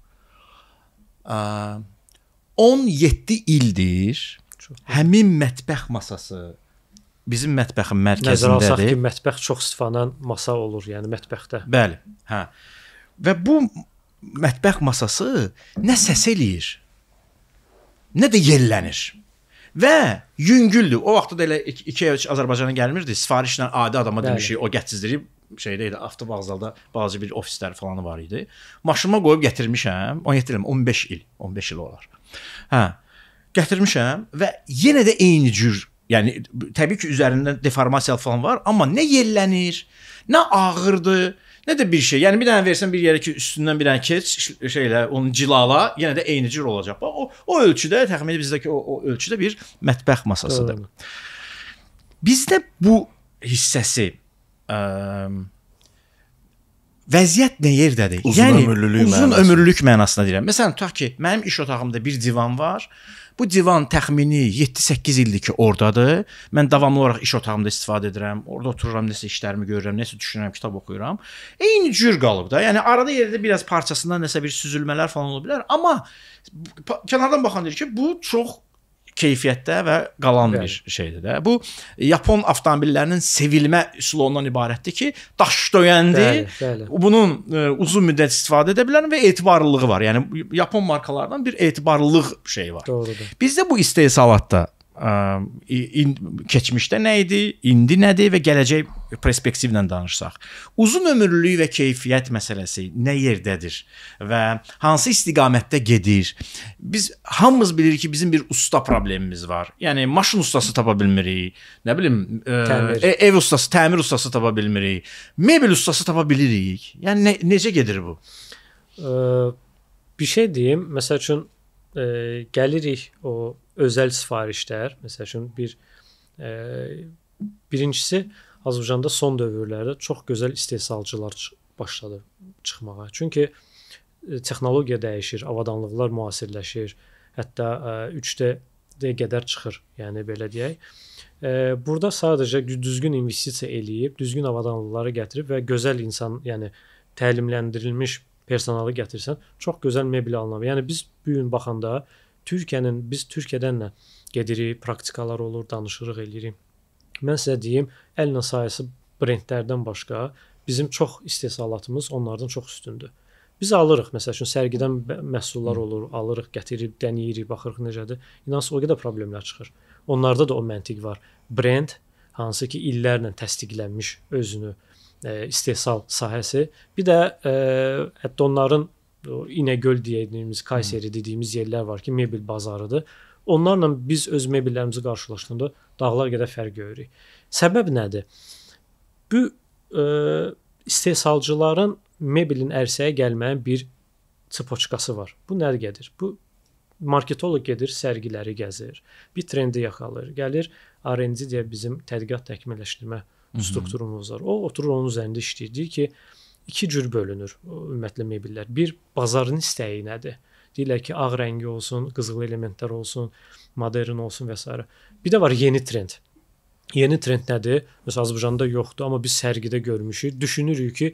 17 ildir həmin mətbəx masası bizim mətbəxin mərkəzindədir. Nəzərə alsaq ki, mətbəx çox istifadan masa olur, yəni mətbəxdə. Bəli, hə. Və bu mətbəx masası nə səs eləyir, nə də yellənir. Və yüngüldür. O vaxtda da elə 2-3 Azərbaycana gəlmirdi. Sifarişlə adi adama demişik, o gətirdib şeydə idi, avtovağzalda balaca bir ofislər falanı var idi. Maşınıma qoyub gətirmişəm. 17 il, 15 il, 15 il olar. Hə. Gətirmişəm və yenə də eyni cür Yəni təbii ki, üzərində deformasiya falan var, amma nə yellənir, nə ağırdır, nə də bir şey. Yəni bir dənə versən bir yerə ki, üstündən bir dənə keç şeylə onu cilala, yenə də eyni cür olacaq. Bax o o ölçüdə təxminən bizdəki o, o ölçüdə bir mətbəx masasıdır. Doğru. Bizdə bu hissəsi ə, vəziyyət nə yerdədir? Uzun yəni ömürlülük uzun mənasında. ömürlülük mənasında deyirəm. Məsələn, tutaq ki, mənim iş otağımda bir divan var Bu divan təxmini 7-8 ildir ki, ordadır. Mən davamlı olaraq iş otağımda istifadə edirəm. Orda otururam, nəsə işlərimi görürəm, nəsə düşünürəm, kitab oxuyuram. Eyni cür qalıb da. Yəni arada yerdə biraz parçasından nəsə bir süzülmələr falan ola bilər, amma kənardan baxan deyir ki, bu çox keyfiyyətdə və qalan bir şeydir də. Bu Yapon avtomobillərinin sevilmə üsulundan ibarətdir ki, daş döyəndi. Bəli, bəli. Bunun ə, e, uzun müddət istifadə edə bilən və etibarlılığı var. Yəni Yapon markalardan bir etibarlılıq şeyi var. Doğrudur. Bizdə bu istehsalatda in, keçmişdə nə idi, indi nədir və gələcək perspektivlə danışsaq. Uzun ömürlülük və keyfiyyət məsələsi nə yerdədir və hansı istiqamətdə gedir? Biz hamımız bilirik ki, bizim bir usta problemimiz var. Yəni maşın ustası tapa bilmirik, nə bilim, e, təmir. e, ev ustası, təmir ustası tapa bilmirik, mebel ustası tapa bilirik. Yəni ne, necə gedir bu? Ə, e, bir şey deyim, məsəl üçün e, gəlirik o özəl sifarişlər. Məsəl üçün bir e, birincisi Azərbaycanda son dövrlərdə çox gözəl istehsalçılar başladı çıxmağa. Çünki e, texnologiya dəyişir, avadanlıqlar müasirləşir. Hətta 3D-də e, qədər çıxır. Yəni belə deyək. E, burada sadəcə düzgün investisiya eləyib, düzgün avadanlıqları gətirib və gözəl insan, yəni təlimləndirilmiş personalı gətirsən, çox gözəl mebel alınır. Yəni biz bu gün baxanda Türkiyənin biz Türkiyədənlə gedirik, praktikalar olur, danışırıq, eləyirik. Mən sizə deyim, əllə sayısı brendlərdən başqa bizim çox istehsalatımız onlardan çox üstündür. Biz alırıq, məsəl üçün sərgidən məhsullar olur, alırıq, gətirib dəniyirik, baxırıq necədir. İnansa o qədər problemlər çıxır. Onlarda da o məntiq var. Brend hansı ki illərlə təsdiqlənmiş özünü E, istehsal sahəsi. Bir də ə, e, hətta onların İnəgöl deyədiyimiz, Kayseri dediyimiz yerlər var ki, mebel bazarıdır. Onlarla biz öz mebellərimizi qarşılaşdıranda dağlar qədər fərq görürük. Səbəb nədir? Bu ə, e, istehsalcıların mebelin ərsəyə gəlməyin bir çıpoçkası var. Bu nədir gedir? Bu marketoloq gedir, sərgiləri gəzir, bir trendi yaxalayır, gəlir R&D deyə bizim tədqiqat təkmilləşdirmə strukturumuz var. O oturur onun üzərində işləyir. Deyir ki, iki cür bölünür ümumiyyətlə mebellər. Bir bazarın istəyi nədir? Deyirlər ki, ağ rəngi olsun, qızıl elementlər olsun, modern olsun və s. Bir də var yeni trend. Yeni trend nədir? Məsələn, Azərbaycanda yoxdur, amma biz sərgidə görmüşük. Düşünürük ki,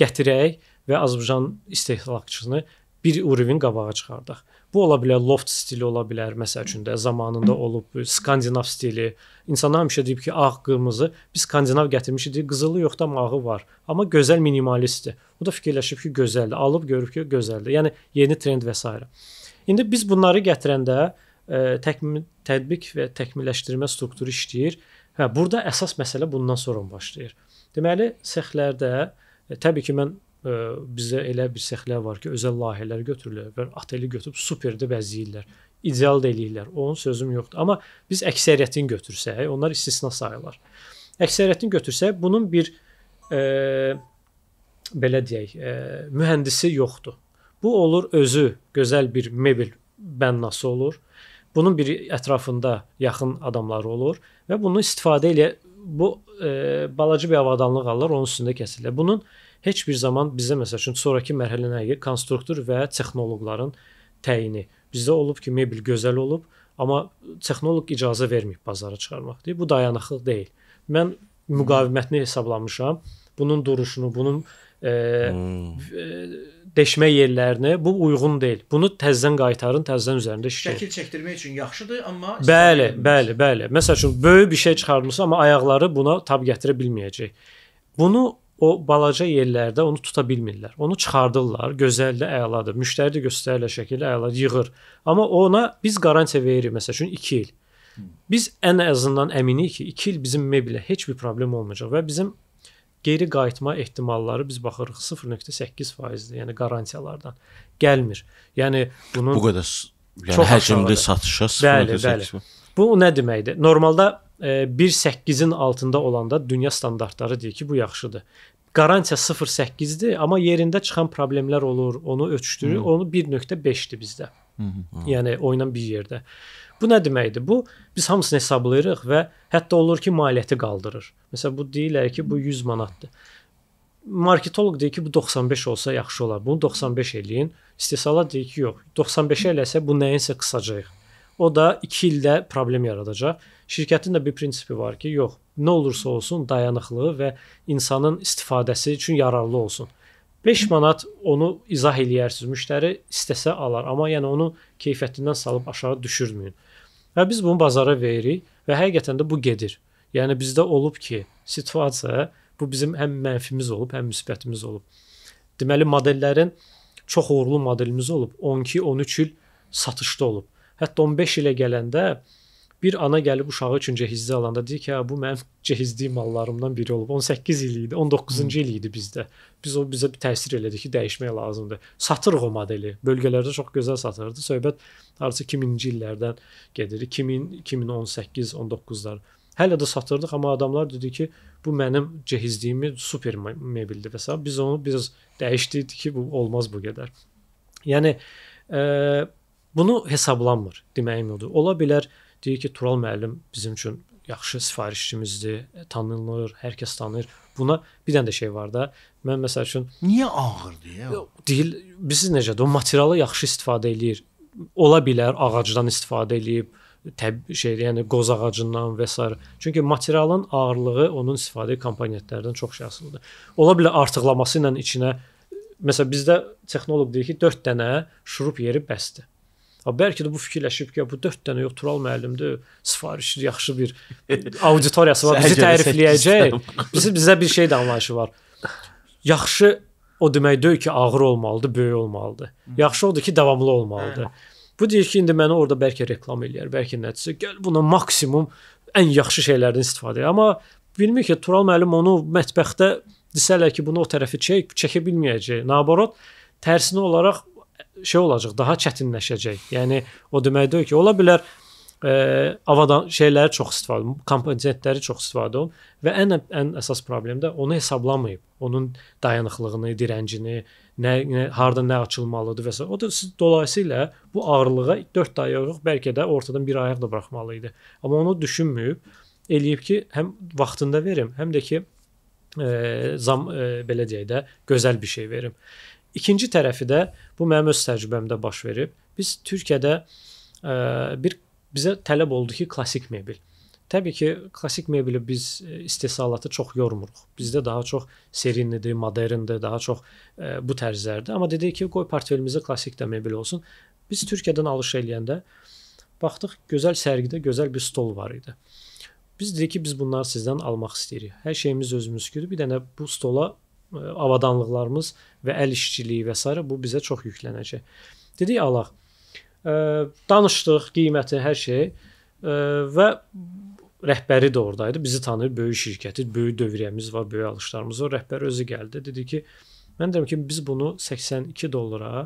gətirək və Azərbaycan istehlakçısını bir urivin qabağa çıxardaq. Bu ola bilər loft stili ola bilər, məsəl üçün də zamanında olub Skandinav stili. İnsanlar həmişə deyib ki, ağ, ah, qırmızı, biz Skandinav gətirmişik, qızılı yoxda mağı var, amma gözəl minimalistdir. O da fikirləşib ki, gözəldir, alıb görüb ki, gözəldir. Yəni yeni trend və s. İndi biz bunları gətirəndə ə, e, təkmi, tətbiq və təkmilləşdirmə strukturu işləyir. Hə, burada əsas məsələ bundan sonra başlayır. Deməli, sexlərdə ə, e, təbii ki, mən Ə, bizdə elə bir səxlər var ki, özəl layihələr götürülür və ateli götürüb superdə bəzəyirlər. İdeal da eləyirlər. Onun sözüm yoxdur. Amma biz əksəriyyətini götürsək, onlar istisna sayılır. Əksəriyyətini götürsək, bunun bir ə, e, belə deyək, ə, e, mühəndisi yoxdur. Bu olur özü gözəl bir mebel bənnası olur. Bunun bir ətrafında yaxın adamları olur və bunu istifadə elə bu e, balaca bir avadanlıq alırlar, onun üstündə kəsirlər. Bunun heç bir zaman bizə məsəl üçün sonrakı mərhələ nə gəlir? Konstruktor və texnoloqların təyini. Bizdə olub ki, mebel gözəl olub, amma texnoloq icazə verməyib bazara çıxarmaq deyir. Bu dayanıqlıq deyil. Mən müqavimətini hesablamışam. Bunun duruşunu, bunun e, hmm. e, deşmə yerlərini bu uyğun deyil. Bunu təzədən qaytarın, təzədən üzərində işləyin. Şəkil çəkdirmək üçün yaxşıdır, amma Bəli, bəli, bəli. Məsəl üçün böyük bir şey çıxarmısan, amma ayaqları buna tab gətirə bilməyəcək. Bunu o balaca yerlərdə onu tuta bilmirlər. Onu çıxardırlar, gözəl də, əladır. Müştəri də göstərirlər şəkildə əla yığır. Amma ona biz qarantiya veririk məsəl üçün 2 il. Biz ən azından əminik ki, 2 il bizim meblə heç bir problem olmayacaq və bizim geri qayıtma ehtimalları biz baxırıq 0.8%-dir. Yəni qarantiyalardan gəlmir. Yəni bunun bu qədər yəni həcmli satışa 0.8. Bu nə deməkdir? Normalda 1.8-in e, altında olanda dünya standartları deyir ki, bu yaxşıdır. Qarantiya 0.8-dir, amma yerində çıxan problemlər olur, onu ötüşdürür. Hı -hı. Onu 1.5-dir bizdə. Hı -hı. Yəni oyunla bir yerdə. Hı Bu nə deməkdir? Bu biz hamısını hesablayırıq və hətta olur ki, maliyyəti qaldırır. Məsələn, bu deyirlər ki, bu 100 manatdır. Marketoloq deyir ki, bu 95 olsa yaxşı olar. Bunu 95 eləyin. İstehsalat deyir ki, yox, 95-ə eləsə bu nəyinsə qısacağıq. O da 2 ildə problem yaradacaq. Şirkətin də bir prinsipi var ki, yox, nə olursa olsun dayanıqlı və insanın istifadəsi üçün yararlı olsun. 5 manat onu izah eləyərsiniz, müştəri istəsə alar, amma yəni onu keyfiyyətindən salıb aşağı düşürməyin. Və biz bunu bazara veririk və həqiqətən də bu gedir. Yəni bizdə olub ki, situasiya bu bizim həm mənfimiz olub, həm müsbətimiz olub. Deməli modellərin çox uğurlu modelimiz olub. 12-13 il satışda olub. Hətta 15 ilə gələndə bir ana gəlib uşağı üçün cehizli alanda deyir ki, hə bu mənim *laughs* cehizdiyim mallarımdan biri olub. 18 il idi, 19-cu il idi bizdə. Biz o bizə bir təsir elədi ki, dəyişmək lazımdır. Satırıq o modeli. Bölgələrdə çox gözəl satırdı. Söhbət hardasa 2000-ci illərdən gedir. 2000, 2018, 19-lar. Hələ də satırdıq, amma adamlar dedi ki, bu mənim cehizdiyimi super mebildir və s. Biz onu biraz dəyişdirdik ki, bu olmaz bu qədər. Yəni e, bunu hesablanmır deməyim odur. Ola bilər e, Deyir ki, Tural müəllim bizim üçün yaxşı sifarişçimizdir, e, tanınır, hər kəs tanıyır. Buna bir dənə də şey var da. Mən məsəl üçün niyə ağırdır ya? Dil biz necədir? O materialı yaxşı istifadə eləyir. Ola bilər ağacdan istifadə eləyib, təb şey, yəni qoz ağacından və s. Çünki materialın ağırlığı onun istifadə komponentlərindən çox şey asılıdır. Ola bilər artıqlaması ilə içinə Məsələn bizdə texnoloq deyir ki, 4 dənə şurub yeri bəsdir. Bəlkə də bu fikirləşib ki, bu 4 dənə yox Tural müəllimdir. Sifariş yaxşı bir auditoriyası var, bizi tərifləyəcək. Bizi bizə bir şey də anlayışı var. Yaxşı o demək deyil ki, ağır olmalıdır, böyük olmalıdır. Yaxşı odur ki, davamlı olmalıdır. Hə. Bu deyir ki, indi məni orada bəlkə reklam eləyər, bəlkə nəticə gəl buna maksimum ən yaxşı şeylərdən istifadə et. Amma bilmir ki, Tural müəllim onu mətbəxdə desələr ki, bunu o tərəfi çək, çəkə bilməyəcək. Naborot tərsinə olaraq şey olacaq, daha çətinləşəcək. Yəni o deməkdir ki, ola bilər ə, e, avadan şeyləri çox istifadə olun, komponentləri çox istifadə olun və ən ən əsas problem də onu hesablamayıb, onun dayanıqlığını, dirəncini, nə, nə harda nə açılmalıdır və s. O da siz dolayısıyla bu ağırlığa 4 ayaq bəlkə də ortadan bir ayaq da buraxmalı idi. Amma onu düşünməyib, eləyib ki, həm vaxtında verim, həm də ki ə, e, zam ə, e, belə deyək də gözəl bir şey verim. İkinci tərəfi də bu mənim öz təcrübəmdə baş verib. Biz Türkiyədə ə, e, bir bizə tələb oldu ki, klassik mebel. Təbii ki, klassik mebeli biz istehsalatı çox yormuruq. Bizdə daha çox serinidir, moderndir, daha çox ə, e, bu tərzlərdir. Amma dedik ki, qoy portfelimizdə klassik də mebel olsun. Biz Türkiyədən alış eləyəndə baxdıq, gözəl sərgidə gözəl bir stol var idi. Biz dedik ki, biz bunları sizdən almaq istəyirik. Hər şeyimiz özümüzküdür. Bir dənə bu stola e, avadanlıqlarımız, və əl işçiliyi və s. bu bizə çox yüklənəcək. Dedik alaq. Ə, danışdıq qiyməti, hər şey ə, və rəhbəri də ordaydı. Bizi tanıyır, böyük şirkəti, böyük dövriyyəmiz var, böyük alışlarımız var. Rəhbər özü gəldi, dedi ki, mən deyirəm ki, biz bunu 82 dollara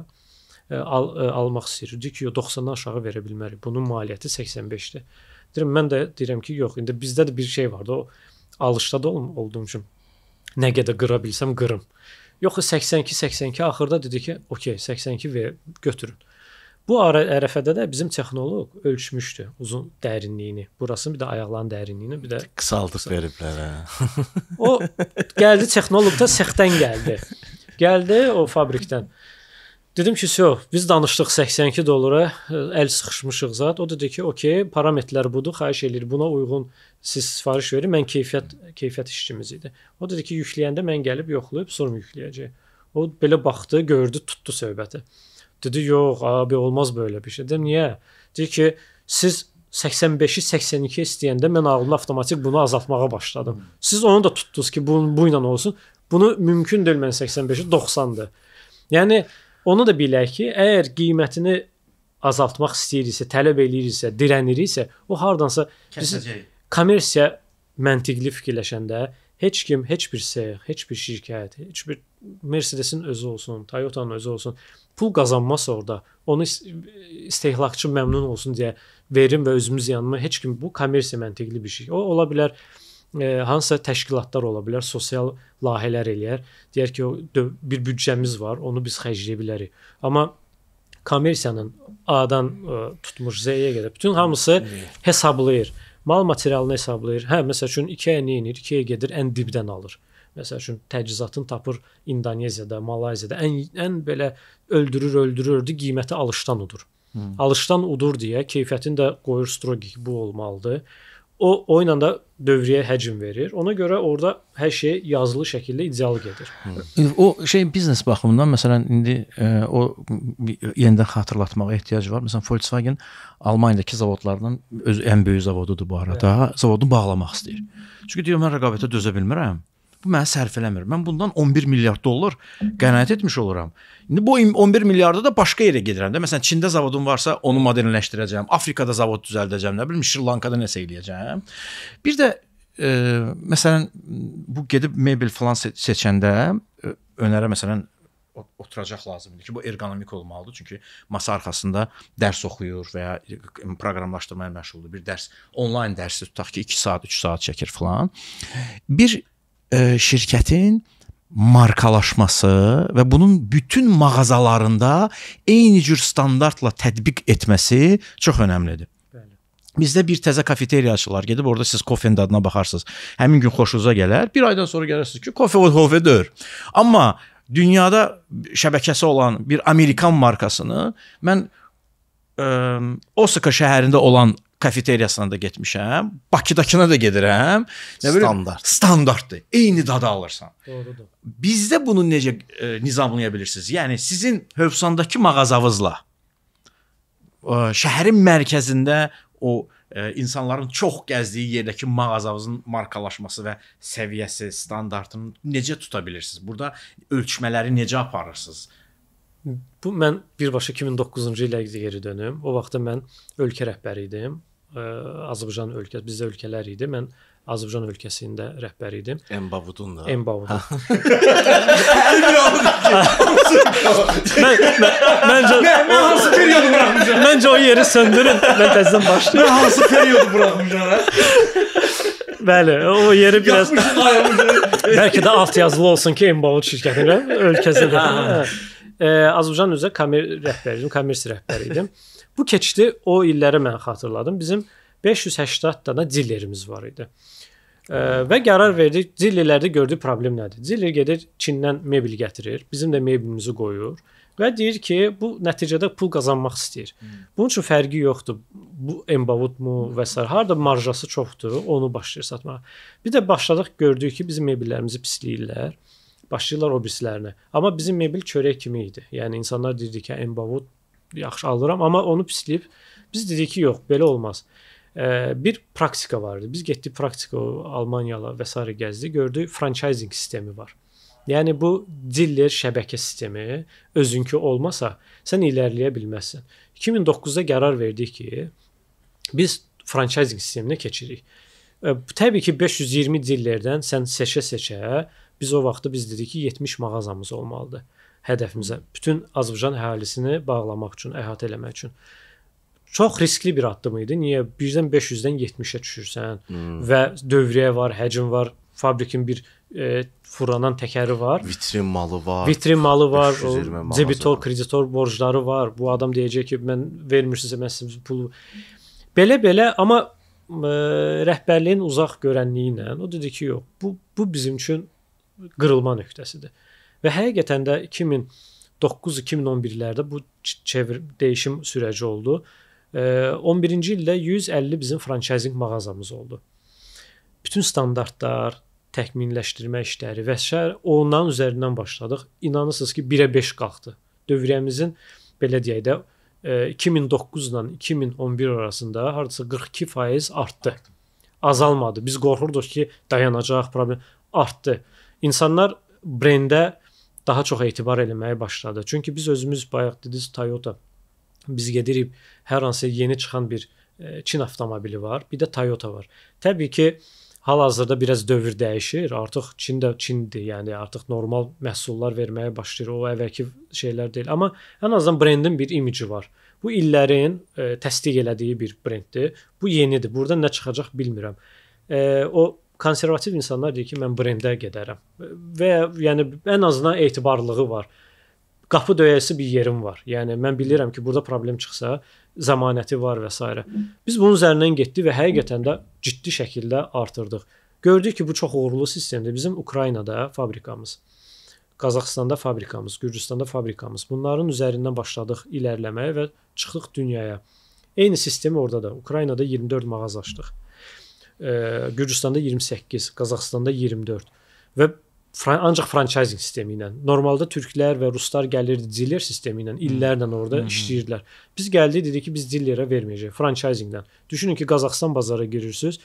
ə, al, ə, almaq istəyirdik. Yox, 90-dan aşağı verə bilmərik. Bunun maliyyəti 85-dir. Deyirəm mən də deyirəm ki, yox, indi bizdə də bir şey var da o alışda da olum olduğum üçün nə qədər qıra bilsəm qırım. Yoxsa 82-82 axırda dedi ki, okey, 82 ver, götürün. Bu ara ərəfədə də bizim texnoloq ölçmüşdü uzun dərinliyini. Burasını bir də ayaqların dərinliyini, bir də qısaldıb qısal. veriblər hə. o gəldi texnoloq da sexdən gəldi. Gəldi o fabrikdən. Dedim ki, "Sö, biz danışdıq 82 dollara, e, əl sıxışmışıq zət." O dedi ki, "OK, parametrlər budur, xahiş eləyir, buna uyğun siz sifariş verin. Mən keyfiyyət keyfiyyət işçimiz idi." O dedi ki, "Yükləyəndə mən gəlib yoxlayıb sonra yükləyəcək." O belə baxdı, gördü, tutdu söhbəti. Dedi, "Yox, abi, olmaz belə bir şey." Dedim, "Niyə?" Dedi ki, "Siz 85-i 82 istəyəndə mən ağlımda avtomatik bunu azaltmağa başladım. Siz onu da tutdunuz ki, bu bu ilə olsun. Bunu mümkün deyil mən 85-i 90-dır." Yəni Onu da bilək ki, əgər qiymətini azaltmaq istəyiriksə, tələb eləyiriksə, dirəniriksə, o hardansa kəsəcək. Kommersiya məntiqli fikirləşəndə heç kim, heç bir sex, heç bir şirkət, heç bir Mercedesin özü olsun, Toyota-nın özü olsun, pul qazanmasa orada, onu istehlakçı məmnun olsun deyə verim və özümüz yanımı heç kim bu kommersiya məntiqli bir şey. O ola bilər e, hansısa təşkilatlar ola bilər, sosial layihələr eləyər. Deyər ki, o bir büdcəmiz var, onu biz xərcləyə bilərik. Amma kommersiyanın A-dan ə, e, tutmuş Z-yə qədər bütün hamısı hesablayır. Mal materialını hesablayır. Hə, məsəl üçün 2 ay nəyinir? 2 ay gedir, ən dibdən alır. Məsəl üçün təchizatını tapır İndoneziyada, Malayziyada. Ən ən belə öldürür, öldürürdü, qiyməti alışdan udur. Hı. Alışdan udur deyə keyfiyyətini də qoyur stroqik bu olmalıdır o oyla da dövriyə həcm verir. Ona görə orada hər şey yazılı şəkildə ideal gedir. Hmm. O şey biznes baxımından məsələn indi ə, e, o yenidən xatırlatmağa ehtiyac var. Məsələn Volkswagen Almaniyadakı zavodlardan öz ən böyük zavodudur bu arada. Hə. Zavodunu bağlamaq istəyir. Çünki deyir mən rəqabətə dözə bilmirəm. Bu mənə sərf eləmir. Mən bundan 11 milyard dollar qənaət etmiş oluram. İndi bu 11 milyardı da başqa yerə gedirəm də. Məsələn, Çində zavodum varsa, onu modernləşdirəcəm. Afrikada zavod düzəldəcəm, nə bilim, Şri-Lankada nəsə eləyəcəm. Bir də e, məsələn, bu gedib mebel falan seçəndə e, önərə məsələn oturacaq lazımdır ki, bu ergonomik olmalıdır. Çünki masa arxasında dərs oxuyur və ya proqramlaşdırmaya məşğuldur. Bir dərs, onlayn dərsi tutaq ki, 2 saat, 3 saat çəkir falan. Bir e, şirkətin markalaşması və bunun bütün mağazalarında eyni cür standartla tətbiq etməsi çox əhəmilidir. Bizdə bir təzə kafeteriya açılar. Gedib orada siz kofenin dadına baxarsınız. Həmin gün xoşunuza gələr. Bir aydan sonra gələrsiniz ki, kofe hofedir. Amma dünyada şəbəkəsi olan bir Amerikan markasını mən ə, Osaka şəhərində olan kafeteriyasına da getmişəm, Bakıdakına da gedirəm. Nə bilim, standart. Standartdır. Eyni dadı alırsan. Doğrudur. Bizdə bunu necə e, nizamlaya bilirsiniz? Yəni sizin Hövsandakı mağazavızla e, şəhərin mərkəzində o e, insanların çox gəzdiyi yerdəki mağazavızın markalaşması və səviyyəsi, standartını necə tuta bilirsiniz? Burada ölçmələri necə aparırsınız? Bu mən birbaşa 2009-cu ilə geri dönüm. O vaxtda mən ölkə rəhbəri idim. Azərbaycan ölkə bizdə ölkələr idi. Mən Azərbaycan ölkəsində rəhbər idim. Embavudun da. Embavudun. *laughs* mən, mən, məncə mən, mən hansı periodu buraxmışam? Məncə o yeri söndürün. Mən təzədən başlayıram. Mən hansı periodu buraxmışam? Bəli, o yeri biraz Bəlkə də alt yazılı olsun ki, Embavud şirkətinə ölkəsində. Hə. E, Azərbaycan üzrə kamer rəhbəri idim, kommersiya rəhbəri idim. Bu keçdi o illəri mən xatırladım. Bizim 580 dənə dillerimiz var idi. E, və qərar verdik, dillerlərdə gördüyü problem nədir? Diller gedir Çindən mebel gətirir, bizim də mebelimizi qoyur və deyir ki, bu nəticədə pul qazanmaq istəyir. Hmm. Bunun üçün fərqi yoxdur. Bu Embavutmu və sair harda marjası çoxdur, onu başlayır satmağa. Bir də başladıq gördük ki, bizim mebellərimizi pisləyirlər başlayırlar o birislərinə. Amma bizim mebel çörək kimi idi. Yəni insanlar dedi ki, embavut yaxşı alıram, amma onu pisləyib. Biz dedik ki, yox, belə olmaz. Ee, bir praktika vardı. Biz getdik praktika Almaniyalar və sairə gəzdik, gördük franchising sistemi var. Yəni bu diller şəbəkə sistemi özünkü olmasa sən irəliləyə bilməzsən. 2009-da qərar verdik ki, biz franchising sisteminə keçirik. Təbii ki 520 dillərdən sən seçə-seçə Biz o vaxtı biz dedik ki, 70 mağazamız olmalıdır hədəfimizə. Bütün Azərbaycan əhalisini bağlamaq üçün, əhatə eləmək üçün. Çox riskli bir addım idi. Niyə? 1-dən 500-dən 70-ə düşürsən hmm. və dövriyyə var, həcm var, fabrikin bir e, furlanan təkəri var. Vitrin malı var. Vitrin malı var. Debitor, kreditor borcları var. Bu adam deyəcək ki, mən vermirsinizsə mən sizə pulu. Belə-belə amma ə, e, rəhbərliyin uzaq görənliyi ilə o dedi ki, yox, bu bu bizim üçün qırılma nöqtəsidir. Və həqiqətən də 2009-2011-lərdə bu çevir dəyişim sürəci oldu. 11-ci e, ildə 150 bizim franchizing mağazamız oldu. Bütün standartlar, təkmilləşdirmə işləri və şər ondan üzərindən başladıq. İnanırsınız ki, 1-ə 5 qalxdı. Dövriyəmizin belə deyək də 2009-la e, 2011 arasında hardasa 42% artdı. Azalmadı. Biz qorxurduq ki, dayanacaq problem artdı insanlar brendə daha çox etibar eləməyə başladı. Çünki biz özümüz bayaq dediniz Toyota biz gedirik hər hansı yeni çıxan bir e, Çin avtomobili var, bir də Toyota var. Təbii ki, hal-hazırda biraz dövr dəyişir. Artıq Çin də Çindir. Yəni artıq normal məhsullar verməyə başlayır. O əvvəlki şeylər deyil. Amma ən azından brendin bir imici var. Bu illərin e, təsdiq elədiyi bir brenddir. Bu yenidir. Burada nə çıxacaq bilmirəm. E, o konservativ insanlar deyir ki, mən brendə gedərəm. Və ya, yəni ən azından etibarlılığı var. Qapı döyəsi bir yerim var. Yəni mən bilirəm ki, burada problem çıxsa, zəmanəti var və s. Biz bunun üzərindən getdik və həqiqətən də ciddi şəkildə artırdıq. Gördük ki, bu çox uğurlu sistemdir. Bizim Ukraynada fabrikamız, Qazaxstanda fabrikamız, Gürcüstanda fabrikamız. Bunların üzərindən başladıq irəliləməyə və çıxdıq dünyaya. Eyni sistemi orada da Ukraynada 24 mağaza açdıq. Hı Gürcüstanda 28, Qazaxıstanda 24 və ancaq franchising sistemi ilə. Normalda türklər və ruslar gəlirdi diller sistemi ilə illərlə orada Hı-hı. işləyirdilər. Biz gəldik dedik ki, biz dillerə verməyəcəyik franchisingdən. Düşünün ki, Qazaxıstan bazara girirsiniz.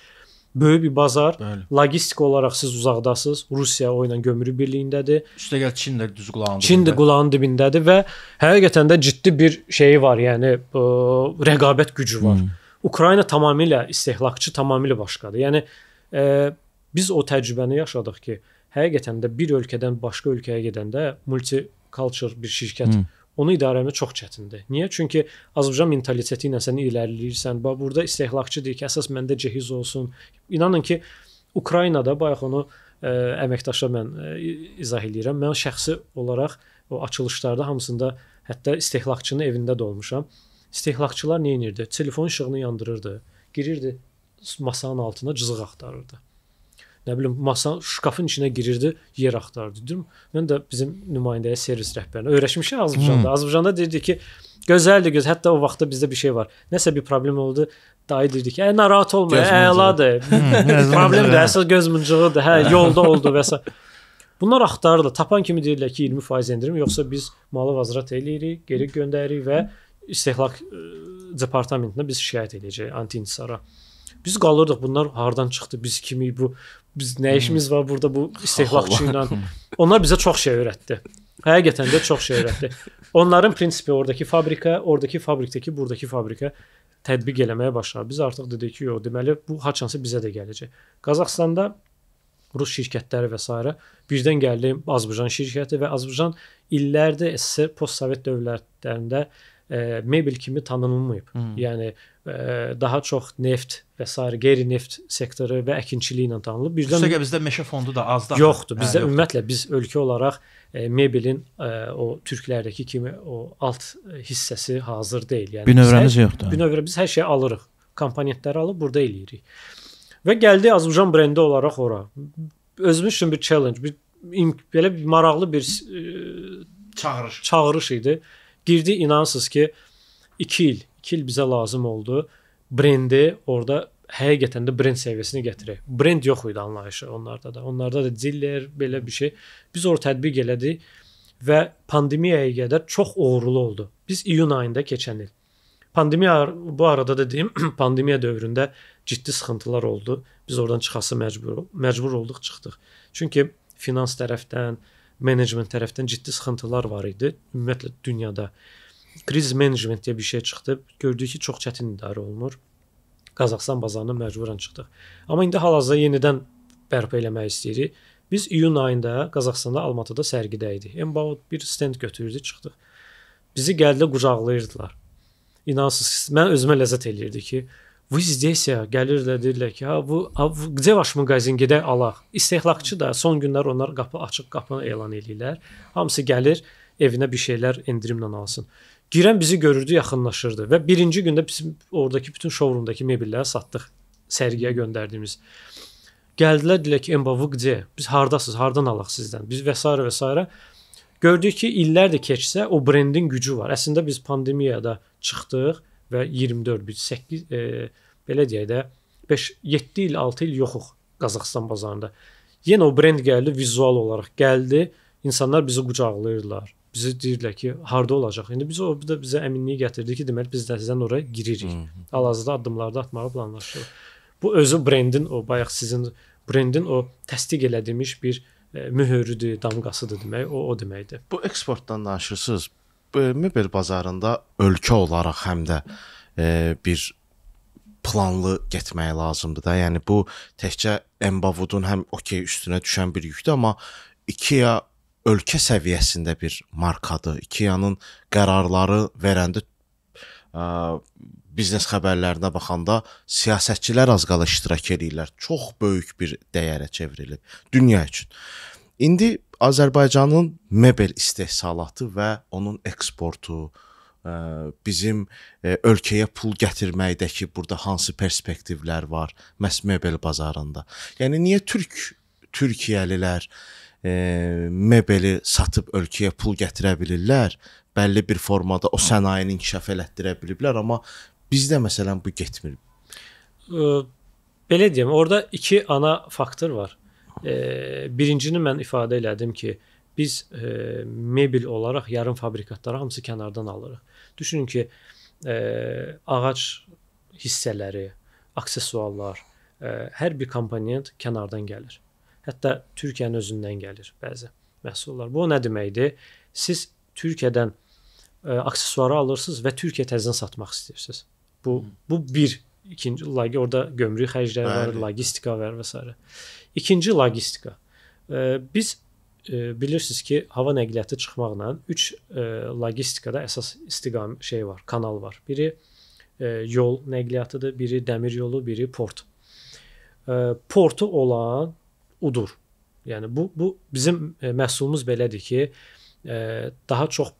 Böyük bir bazar. Bəli. Logistik olaraq siz uzaqdasınız. Rusiya o ilə gömrük birliyindədir. Üstəgəl Çin də düz qulağının dibindədir. Çin də qulağının dibindədir və həqiqətən də ciddi bir şeyi var, yəni ə, rəqabət gücü var. Hı-hı Ukrayna tamamilə istehlakçı tamamilə başqadır. Yəni e, biz o təcrübəni yaşadıq ki, həqiqətən də bir ölkədən başqa ölkəyə gedəndə multicultural bir şirkət hmm. onu idarə etmək çox çətindir. Niyə? Çünki Azərbaycan mentaliteti ilə sən irəliləyirsən. Bax burada istehlakçı deyir ki, əsas məndə cehiz olsun. İnanın ki, Ukraynada bayaq onu ə, e, əməkdaşa mən ə, e, izah eləyirəm. Mən şəxsi olaraq o açılışlarda hamısında hətta istehlakçının evində də olmuşam istehlakçılar nə edirdi? Telefon işığını yandırırdı, girirdi masanın altına cızıq axtarırdı. Nə bilim masa şkafın içinə girirdi, yer axtarırdı. Deyirəm, mən də bizim nümayəndəyə servis rəhbərinə öyrəşmişəm Azərbaycanda. Hmm. Azərbaycanda deyirdi ki, gözəldir, göz. Hətta o vaxtda bizdə bir şey var. Nəsə bir problem oldu, dayı dedi ki, "Ə narahat olma, əladır. Hmm, *laughs* Problemdir, əsas göz mıncığıdır. Hə, yolda oldu və s." Bunlar axtarırlar. Tapan kimi deyirlər ki, 20% endirim, yoxsa biz malı vazrat eləyirik, geri göndəririk və istehlak e, departamentinə biz şikayət edəcəyik anti-intisara. Biz qalırdıq bunlar hardan çıxdı? Biz kimi bu biz nə hmm. işimiz var burada bu *laughs* istehlakçı ilə? Onlar bizə çox şey öyrətdi. Həqiqətən də çox şey öyrətdi. Onların prinsipi ordakı fabrika, ordakı fabrikdəki, burdakı fabrika tətbiq eləməyə başladı. Biz artıq dedik ki, yox, deməli bu haçansa bizə də gələcək. Qazaxstanda rus şirkətləri və s. birdən gəldi Azərbaycan şirkəti və Azərbaycan illərdir SSR postsovet dövlətlərində e, Mebel kimi tanınılmayıb. Hmm. Yəni e, daha çox neft və sair qeyri-neft sektoru və əkinçiliyi ilə tanınılıb. Birdən Xüsusilə bizdə meşə fondu da azdır. Yoxdur. Hə, bizdə hə, yoxdur. ümumiyyətlə biz ölkə olaraq e, mebelin e, o türklərdəki kimi o alt hissəsi hazır deyil. Yəni binövrəmiz yoxdur. Binövrə biz hər şeyi alırıq. Komponentləri alıb burada eləyirik. Və gəldi Azərbaycan brendi olaraq ora. Özümüz üçün bir challenge, bir belə bir maraqlı bir e, çağırış. Çağırış idi. Girdi, inansız ki 2 il, 2 il bizə lazım oldu. Brendi orada həqiqətən də brend səviyyəsinə gətirək. Brend yox idi anlayışı onlarda da. Onlarda da diller belə bir şey. Biz onu tətbiq elədik və pandemiyaya qədər çox uğurlu oldu. Biz iyun ayında keçən il. Pandemiya bu arada da deyim, *clears throat* pandemiya dövründə ciddi sıxıntılar oldu. Biz oradan çıxası məcbur məcbur olduq, çıxdıq. Çünki finans tərəfdən, menecment tərəfindən ciddi sıxıntılar var idi. Ümumiyyətlə dünyada kriz menecment deyə bir şey çıxdı. Gördük ki, çox çətin idarə olunur. Qazaxstan bazarına məcburən çıxdıq. Amma indi hal-hazırda yenidən bərpa eləmək istəyirik. Biz iyun ayında Qazaxstanda Almatıda sərgidə idik. Embaud bir stend götürdü, çıxdıq. Bizi gəldi qucaqlayırdılar. İnansız, mən özümə ləzzət eləyirdi ki, bu izdesiya э, gəlirlər deyirlər ki, ha bu gecə baş mağazin gedək alaq. İstehlakçı da son günlər onlar qapı açıq qapını elan eləyirlər. Hamısı gəlir evinə bir şeylər endirimlə alsın. Girən bizi görürdü, yaxınlaşırdı və birinci gündə bizim oradakı bütün showroomdakı mebelləri satdıq sərgiyə göndərdiyimiz. Gəldilər dedilər ki, "Emba, bu gecə biz hardasınız, hardan alaq sizdən?" Biz və s. və s. Gördük ki, illər də keçsə o brendin gücü var. Əslində biz pandemiyada çıxdıq və 24 biz 8 e, belə deyək də 5 7 il 6 il yoxuq Qazaxıstan bazarında. Yenə o brend gəldi, vizual olaraq gəldi. İnsanlar bizi qucaqlayırlar. Bizi deyirlər ki, harda olacaq? İndi biz o bu da bizə əminliyi gətirdi ki, deməli biz də sizdən oraya giririk. Hal-hazırda addımlarda atmağı planlaşdırırıq. Bu özü brendin o bayaq sizin brendin o təsdiq elədilmiş bir e, mühürüdür, damğasıdır demək, o o deməkdir. Bu eksportdan danışırsınız. E, mebel bazarında ölkə olaraq həm də e, bir planlı getmək lazımdır da. Yəni bu təkcə Embavudun həm okey üstünə düşən bir yükdür, amma IKEA ölkə səviyyəsində bir markadır. IKEA-nın qərarları verəndə ə, e, biznes xəbərlərinə baxanda siyasətçilər az qala iştirak eləyirlər. Çox böyük bir dəyərə çevrilib dünya üçün. İndi Azərbaycanın mebel istehsalatı və onun eksportu ə, e, bizim ə, e, ölkəyə pul gətirməkdəki burada hansı perspektivlər var məs mebel bazarında. Yəni niyə türk Türkiyəlilər e, mebeli satıb ölkəyə pul gətirə bilirlər, bəlli bir formada o sənayini inkişaf elətdirə biliblər, amma bizdə məsələn bu getmir. Ə, e, belə deyim, orada iki ana faktor var. E, birincini mən ifadə elədim ki, biz e, mebel olaraq yarım fabrikatları hamısı kənardan alırıq. Düşünün ki, e, ağac hissələri, aksessuarlar, e, hər bir komponent kənardan gəlir. Hətta Türkiyənin özündən gəlir bəzi məhsullar. Bu nə deməkdir? Siz Türkiyədən ə, aksesuarı alırsınız və Türkiyə təzədən satmaq istəyirsiniz. Bu bu bir ikinci laqi orada gömrük xərcləri var, logistika var və s. İkinci logistika. Biz bilirsiniz ki, hava nəqliyyatı çıxmaqla 3 logistikada əsas istiqam şey var, kanal var. Biri yol nəqliyyatıdır, biri dəmir yolu, biri port. Portu olan udur. Yəni bu bu bizim məhsulumuz belədir ki, daha çox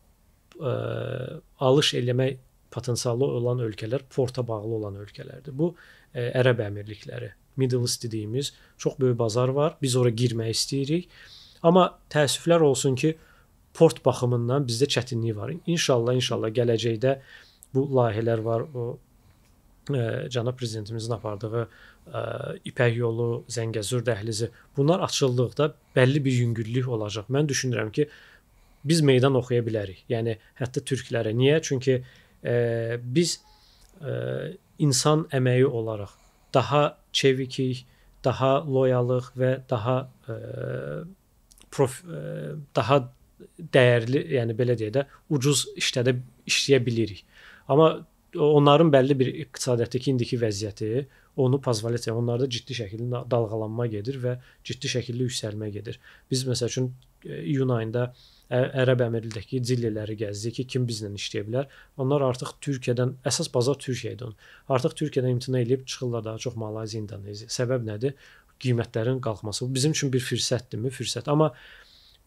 alış eləmək potensialı olan ölkələr porta bağlı olan ölkələrdir. Bu Ərəb Əmirlikləri, Middle East dediyimiz çox böyük bazar var. Biz ora girmək istəyirik. Amma təəssüflər olsun ki, port baxımından bizdə çətinlik var. İnşallah, inşallah gələcəkdə bu layihələr var. O ə, e, cənab prezidentimizin apardığı ə, e, İpək yolu, Zəngəzur dəhlizi bunlar açıldıqda bəlli bir yüngüllük olacaq. Mən düşünürəm ki, biz meydan oxuya bilərik. Yəni hətta türklərə. Niyə? Çünki ə, e, biz ə, insan əməyi olaraq daha çevikik, daha loyalıq və daha ə, e, prof, ə, e, daha dəyərli, yəni belə deyə də ucuz işlədə işləyə bilirik. Amma onların bəlli bir iqtisadiyyatdakı indiki vəziyyəti onu pozvalyasiya, onlarda ciddi şəkildə dalğalanma gedir və ciddi şəkildə yüksəlmə gedir. Biz məsəl üçün e, iyun ayında e, Ərəb Əmirlikdəki zillələri gəzdik ki, kim bizlə işləyə bilər. Onlar artıq Türkiyədən əsas bazar Türkiyə idi. Artıq Türkiyədən imtina edib çıxırlar daha çox Malayziya, İndoneziya. Səbəb nədir? Qiymətlərin qalxması. Bu bizim üçün bir fürsətdirmi? Fürsət. Amma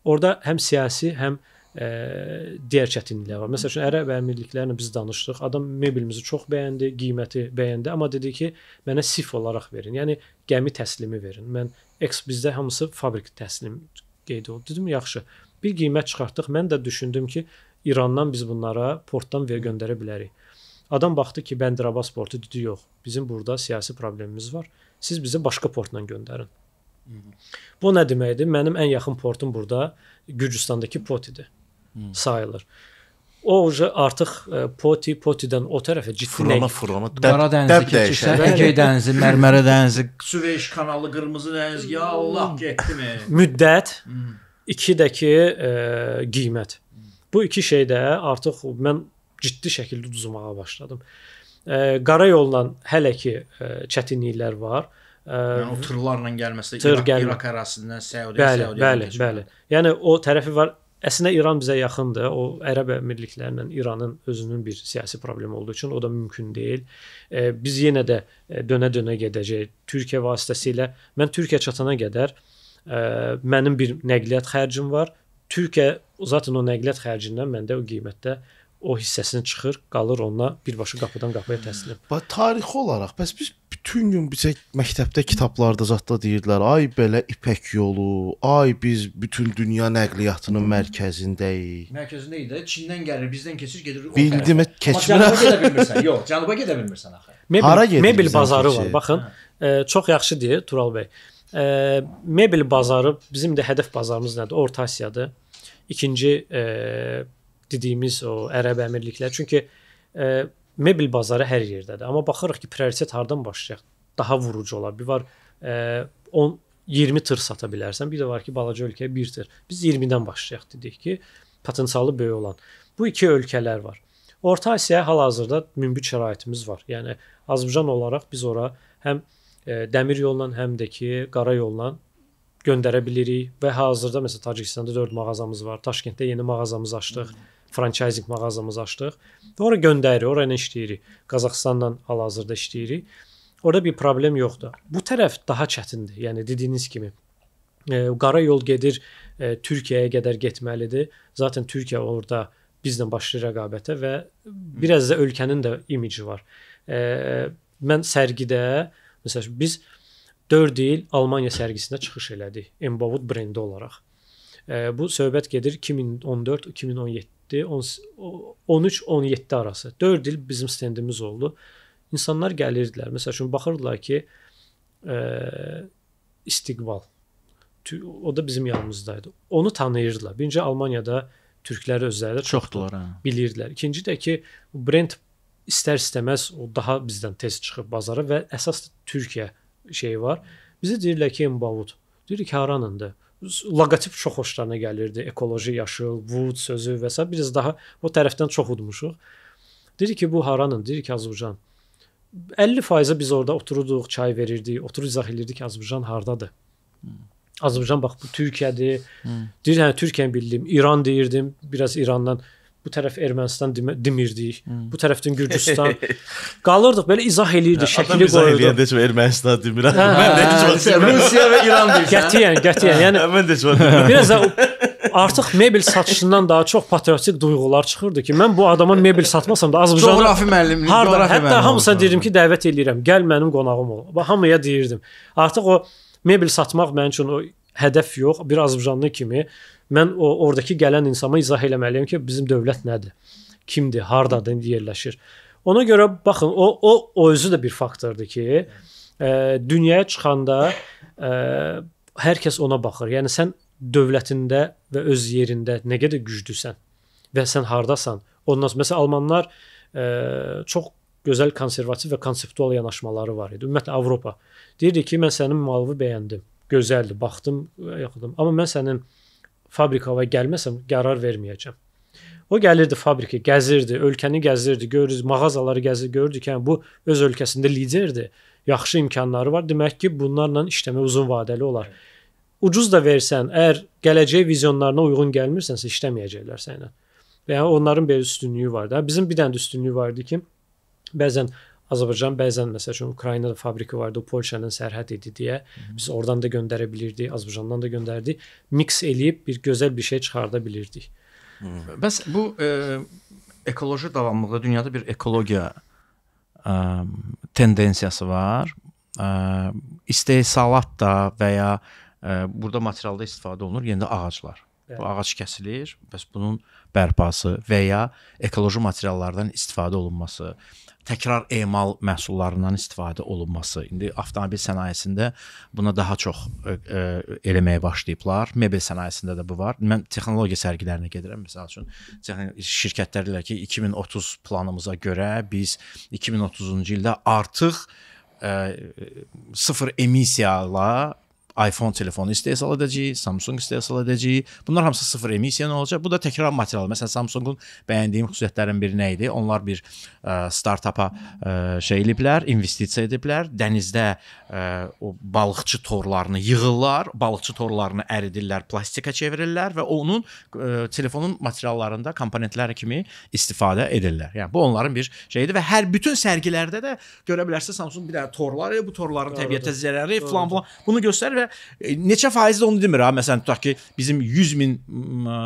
orada həm siyasi, həm ə, e, digər çətinliklər var. Məsələn, Ərəb Əmirliklərlə biz danışdıq. Adam mebelimizi çox bəyəndi, qiyməti bəyəndi, amma dedi ki, mənə sif olaraq verin. Yəni gəmi təslimi verin. Mən eks bizdə hamısı fabrik təslim qeyd oldu. Dedim, yaxşı bir qiymət çıxartdıq. Mən də düşündüm ki, İrandan biz bunlara portdan ver göndərə bilərik. Adam baxdı ki, Bəndirabas portu dedi, yox, bizim burada siyasi problemimiz var. Siz bizə başqa portla göndərin. Hı -hı. Bu nə deməkdir? Mənim ən yaxın portum burada Gürcüstandakı port idi. Hı hmm. sayılır. O artıq e, Poti, Potidən o tərəfə ciddi fırlama, fırlama. Qara dənizi keçirsən, Ege dənizi, Mərmərə dənizi, Süveyş kanalı, Qırmızı dəniz, ya Allah hmm. getdimi? Müddət hmm. 2-dəki e, qiymət. Bu iki şey də artıq mən ciddi şəkildə düzmağa başladım. E, qara yolla hələ ki e, çətinliklər var. E, yəni o tırlarla gəlməsi tır İraq, gəl İraq ərazisindən Səudiyyə bəli, Səudiyyə bəli, bəli. Yəni o tərəfi var. Əslində İran bizə yaxındır. O Ərəb Əmirliklərlə İranın özünün bir siyasi problemi olduğu üçün o da mümkün deyil. E, biz yenə də e, dönə-dönə gedəcəyik Türkiyə vasitəsilə. Mən Türkiyə çatana qədər e, mənim bir nəqliyyat xərcim var. Türkiyə zaten o nəqliyyat xərcindən məndə o qiymətdə o hissəsini çıxır, qalır onunla birbaşa qapıdan qapıya təslim. Və tarixi olaraq bəs biz bütün gün bizə məktəbdə kitablarda zətdə deyirdilər, ay belə İpək yolu, ay biz bütün dünya nəqliyyatının mərkəzindəyik. Mərkəzində idi, Çindən gəlir, bizdən keçir, gedir. Bildim, keçmir. Cənuba gedə bilmirsən. Yox, cənuba gedə bilmirsən axı. Mebel, mebel bazarı keçir? var, baxın. Ə, hə. çox yaxşı deyir Tural bəy. Ə, Ə, mebel bazarı bizim də hədəf bazarımız nədir? Orta Asiyadır. İkinci ə, dediyimiz o Ərəb Əmirlikləri. Çünki ə, mebel bazarı hər yerdədir. Amma baxırıq ki, prioritet hardan başlayaq? Daha vurucu ola. Bir var ə, 10 20 tır sata bilərsən. Bir də var ki, balaca ölkəyə 1 tır. Biz 20-dən başlayaq dedik ki, potensialı böyük olan. Bu iki ölkələr var. Orta Asiyaya hal-hazırda münbit şəraitimiz var. Yəni Azərbaycan olaraq biz ora həm dəmir yolla, həm də ki, qara yolla göndərə bilirik və hazırda məsəl Tacikistanda 4 mağazamız var. Daşkənddə yeni mağazamızı açdıq. Franchising mağazamızı açdıq. Və ora göndəririk, ora ilə işləyirik. Qazaxstanla hal-hazırda işləyirik. Orda bir problem yoxdur. Bu tərəf daha çətindir. Yəni dediyiniz kimi e, qara yol gedir e, Türkiyəyə qədər getməlidir. Zaten Türkiyə orada bizlə başlı rəqabətə və biraz da ölkənin də imici var. E, mən sərgidə e, Məsələn, biz 4 il Almaniya sərgisində çıxış elədik, Embavut brendi olaraq. E, bu söhbət gedir 2014, 2017, 13-17 arası. 4 il bizim stendimiz oldu. İnsanlar gəlirdilər. Məsəl üçün baxırdılar ki, ə, e, istiqbal o da bizim yanımızdaydı. Onu tanıyırdılar. Birinci Almaniyada türklər özləri də çoxdular, hə. Bilirdilər. İkinci də ki, brend istər-istəməz o daha bizdən tez çıxıb bazara və əsas Türkiyə şeyi var. Bizə deyirlər ki, Embavut. Deyirik ki, haranındır? Loqotip çox xoşlarına gəlirdi. Ekoloji, yaşıl, wood sözü və s. biraz daha o tərəfdən çox udmuşuq. Dedi ki, bu haranın? Deyir ki, Azərbaycan. 50%-ə biz orada otururduq, çay verirdik, oturub izah edirdik ki, Azərbaycan hardadır. Hmm. Azərbaycan bax bu Türkiyədir. Hmm. Deyir, hə Türkiyəni bildim, İran deyirdim, biraz İrandan bu tərəf Ermənistan demirdik. Hmm. Bu tərəfdən Gürcüstan. *laughs* Qalırdıq belə izah eləyirdi, şəkili qoyurdu. Adam izah Ermənistan demir. Mən də heç Rusiya və İran deyirsən. Qətiyyən, qətiyyən. Yəni mən də çox. Biraz da artıq mebel satışından daha çox patriotik duyğular çıxırdı ki, mən bu adama mebel satmasam da Azərbaycan coğrafi müəllimlik, coğrafi müəllim. Hətta hamısına deyirdim ki, dəvət eləyirəm, gəl mənim qonağım ol. Hamıya deyirdim. Artıq o mebel satmaq mənim üçün o hədəf yox, bir azərbaycanlı kimi mən o ordakı gələn insana izah eləməliyəm ki, bizim dövlət nədir? Kimdir? Hardadır? Yerləşir? Ona görə baxın, o o o özü də bir faktordur ki, ə, e, dünyaya çıxanda ə, e, hər kəs ona baxır. Yəni sən dövlətində və öz yerində nə qədər güclüsən və sən hardasan. Ondan sonra məsəl almanlar ə, e, çox gözəl konservativ və konseptual yanaşmaları var idi. Ümumiyyətlə Avropa deyirdi ki, mən sənin malığı bəyəndim gözəldir, baxdım, yoxdum. Amma mən sənin fabrikava gəlməsəm qərar verməyəcəm. O gəlirdi fabrikə, gəzirdi, ölkəni gəzirdi, görürüz mağazaları gəzir, gördük ki, yəni bu öz ölkəsində liderdir. Yaxşı imkanları var. Demək ki, bunlarla işləmək uzun vadəli olar. Ucuz da versən, əgər gələcək vizyonlarına uyğun gəlmirsənsə işləməyəcəklər sənə. Və yəni onların belə üstünlüyü var da. Bizim bir dənə də üstünlüyü var idi ki, bəzən Azərbaycan bəzən məsəl üçün Ukraynada fabrika var idi, Polşanın sərhəd idi deyə mhm. biz oradan da göndərə bilirdik, Azərbaycandan da göndərdik. Miks eləyib bir gözəl bir şey çıxarda bilirdik. Hı. Mhm. Bəs bu e, ekoloji davamlılıqda dünyada bir ekologiya ə, e, tendensiyası var. Ə, e, istehsalat da və ya ə, e, burada materialda istifadə olunur, yenə yəni də ağaclar. Bəli. Bu ağac kəsilir, bəs bunun bərpası və ya ekoloji materiallardan istifadə olunması, təkrar emal məhsullarından istifadə olunması. İndi avtomobil sənayesində buna daha çox ə, e, ə, e, eləməyə başlayıblar. Mebel sənayesində də bu var. Mən texnologiya sərgilərinə gedirəm məsəl üçün. Şirkətlər deyirlər ki, 2030 planımıza görə biz 2030-cu ildə artıq ə, e, sıfır emissiyala iPhone telefonu istehsal edəcəyik, Samsung istehsal edəcəyik. Bunlar hamısı sıfır emissiya olacaq. Bu da təkrar material. Məsələn, Samsungun bəyəndiyim xüsusiyyətlərin biri nə idi? Onlar bir ə, e, startapa ə, e, şey eliblər, investisiya ediblər. Dənizdə ə, e, o balıqçı torlarını yığırlar, balıqçı torlarını əridirlər, plastika çevirirlər və onun ə, telefonun materiallarında komponentləri kimi istifadə edirlər. Yəni bu onların bir şeyidir və hər bütün sərgilərdə də görə bilərsiniz Samsung bir dənə torlar, bu torların Doğrudur. təbiətə zərəri, filan-filan bunu göstərir və E, neçə faizi onu demirəm. Məsələn, tutaq ki, bizim 100 min e,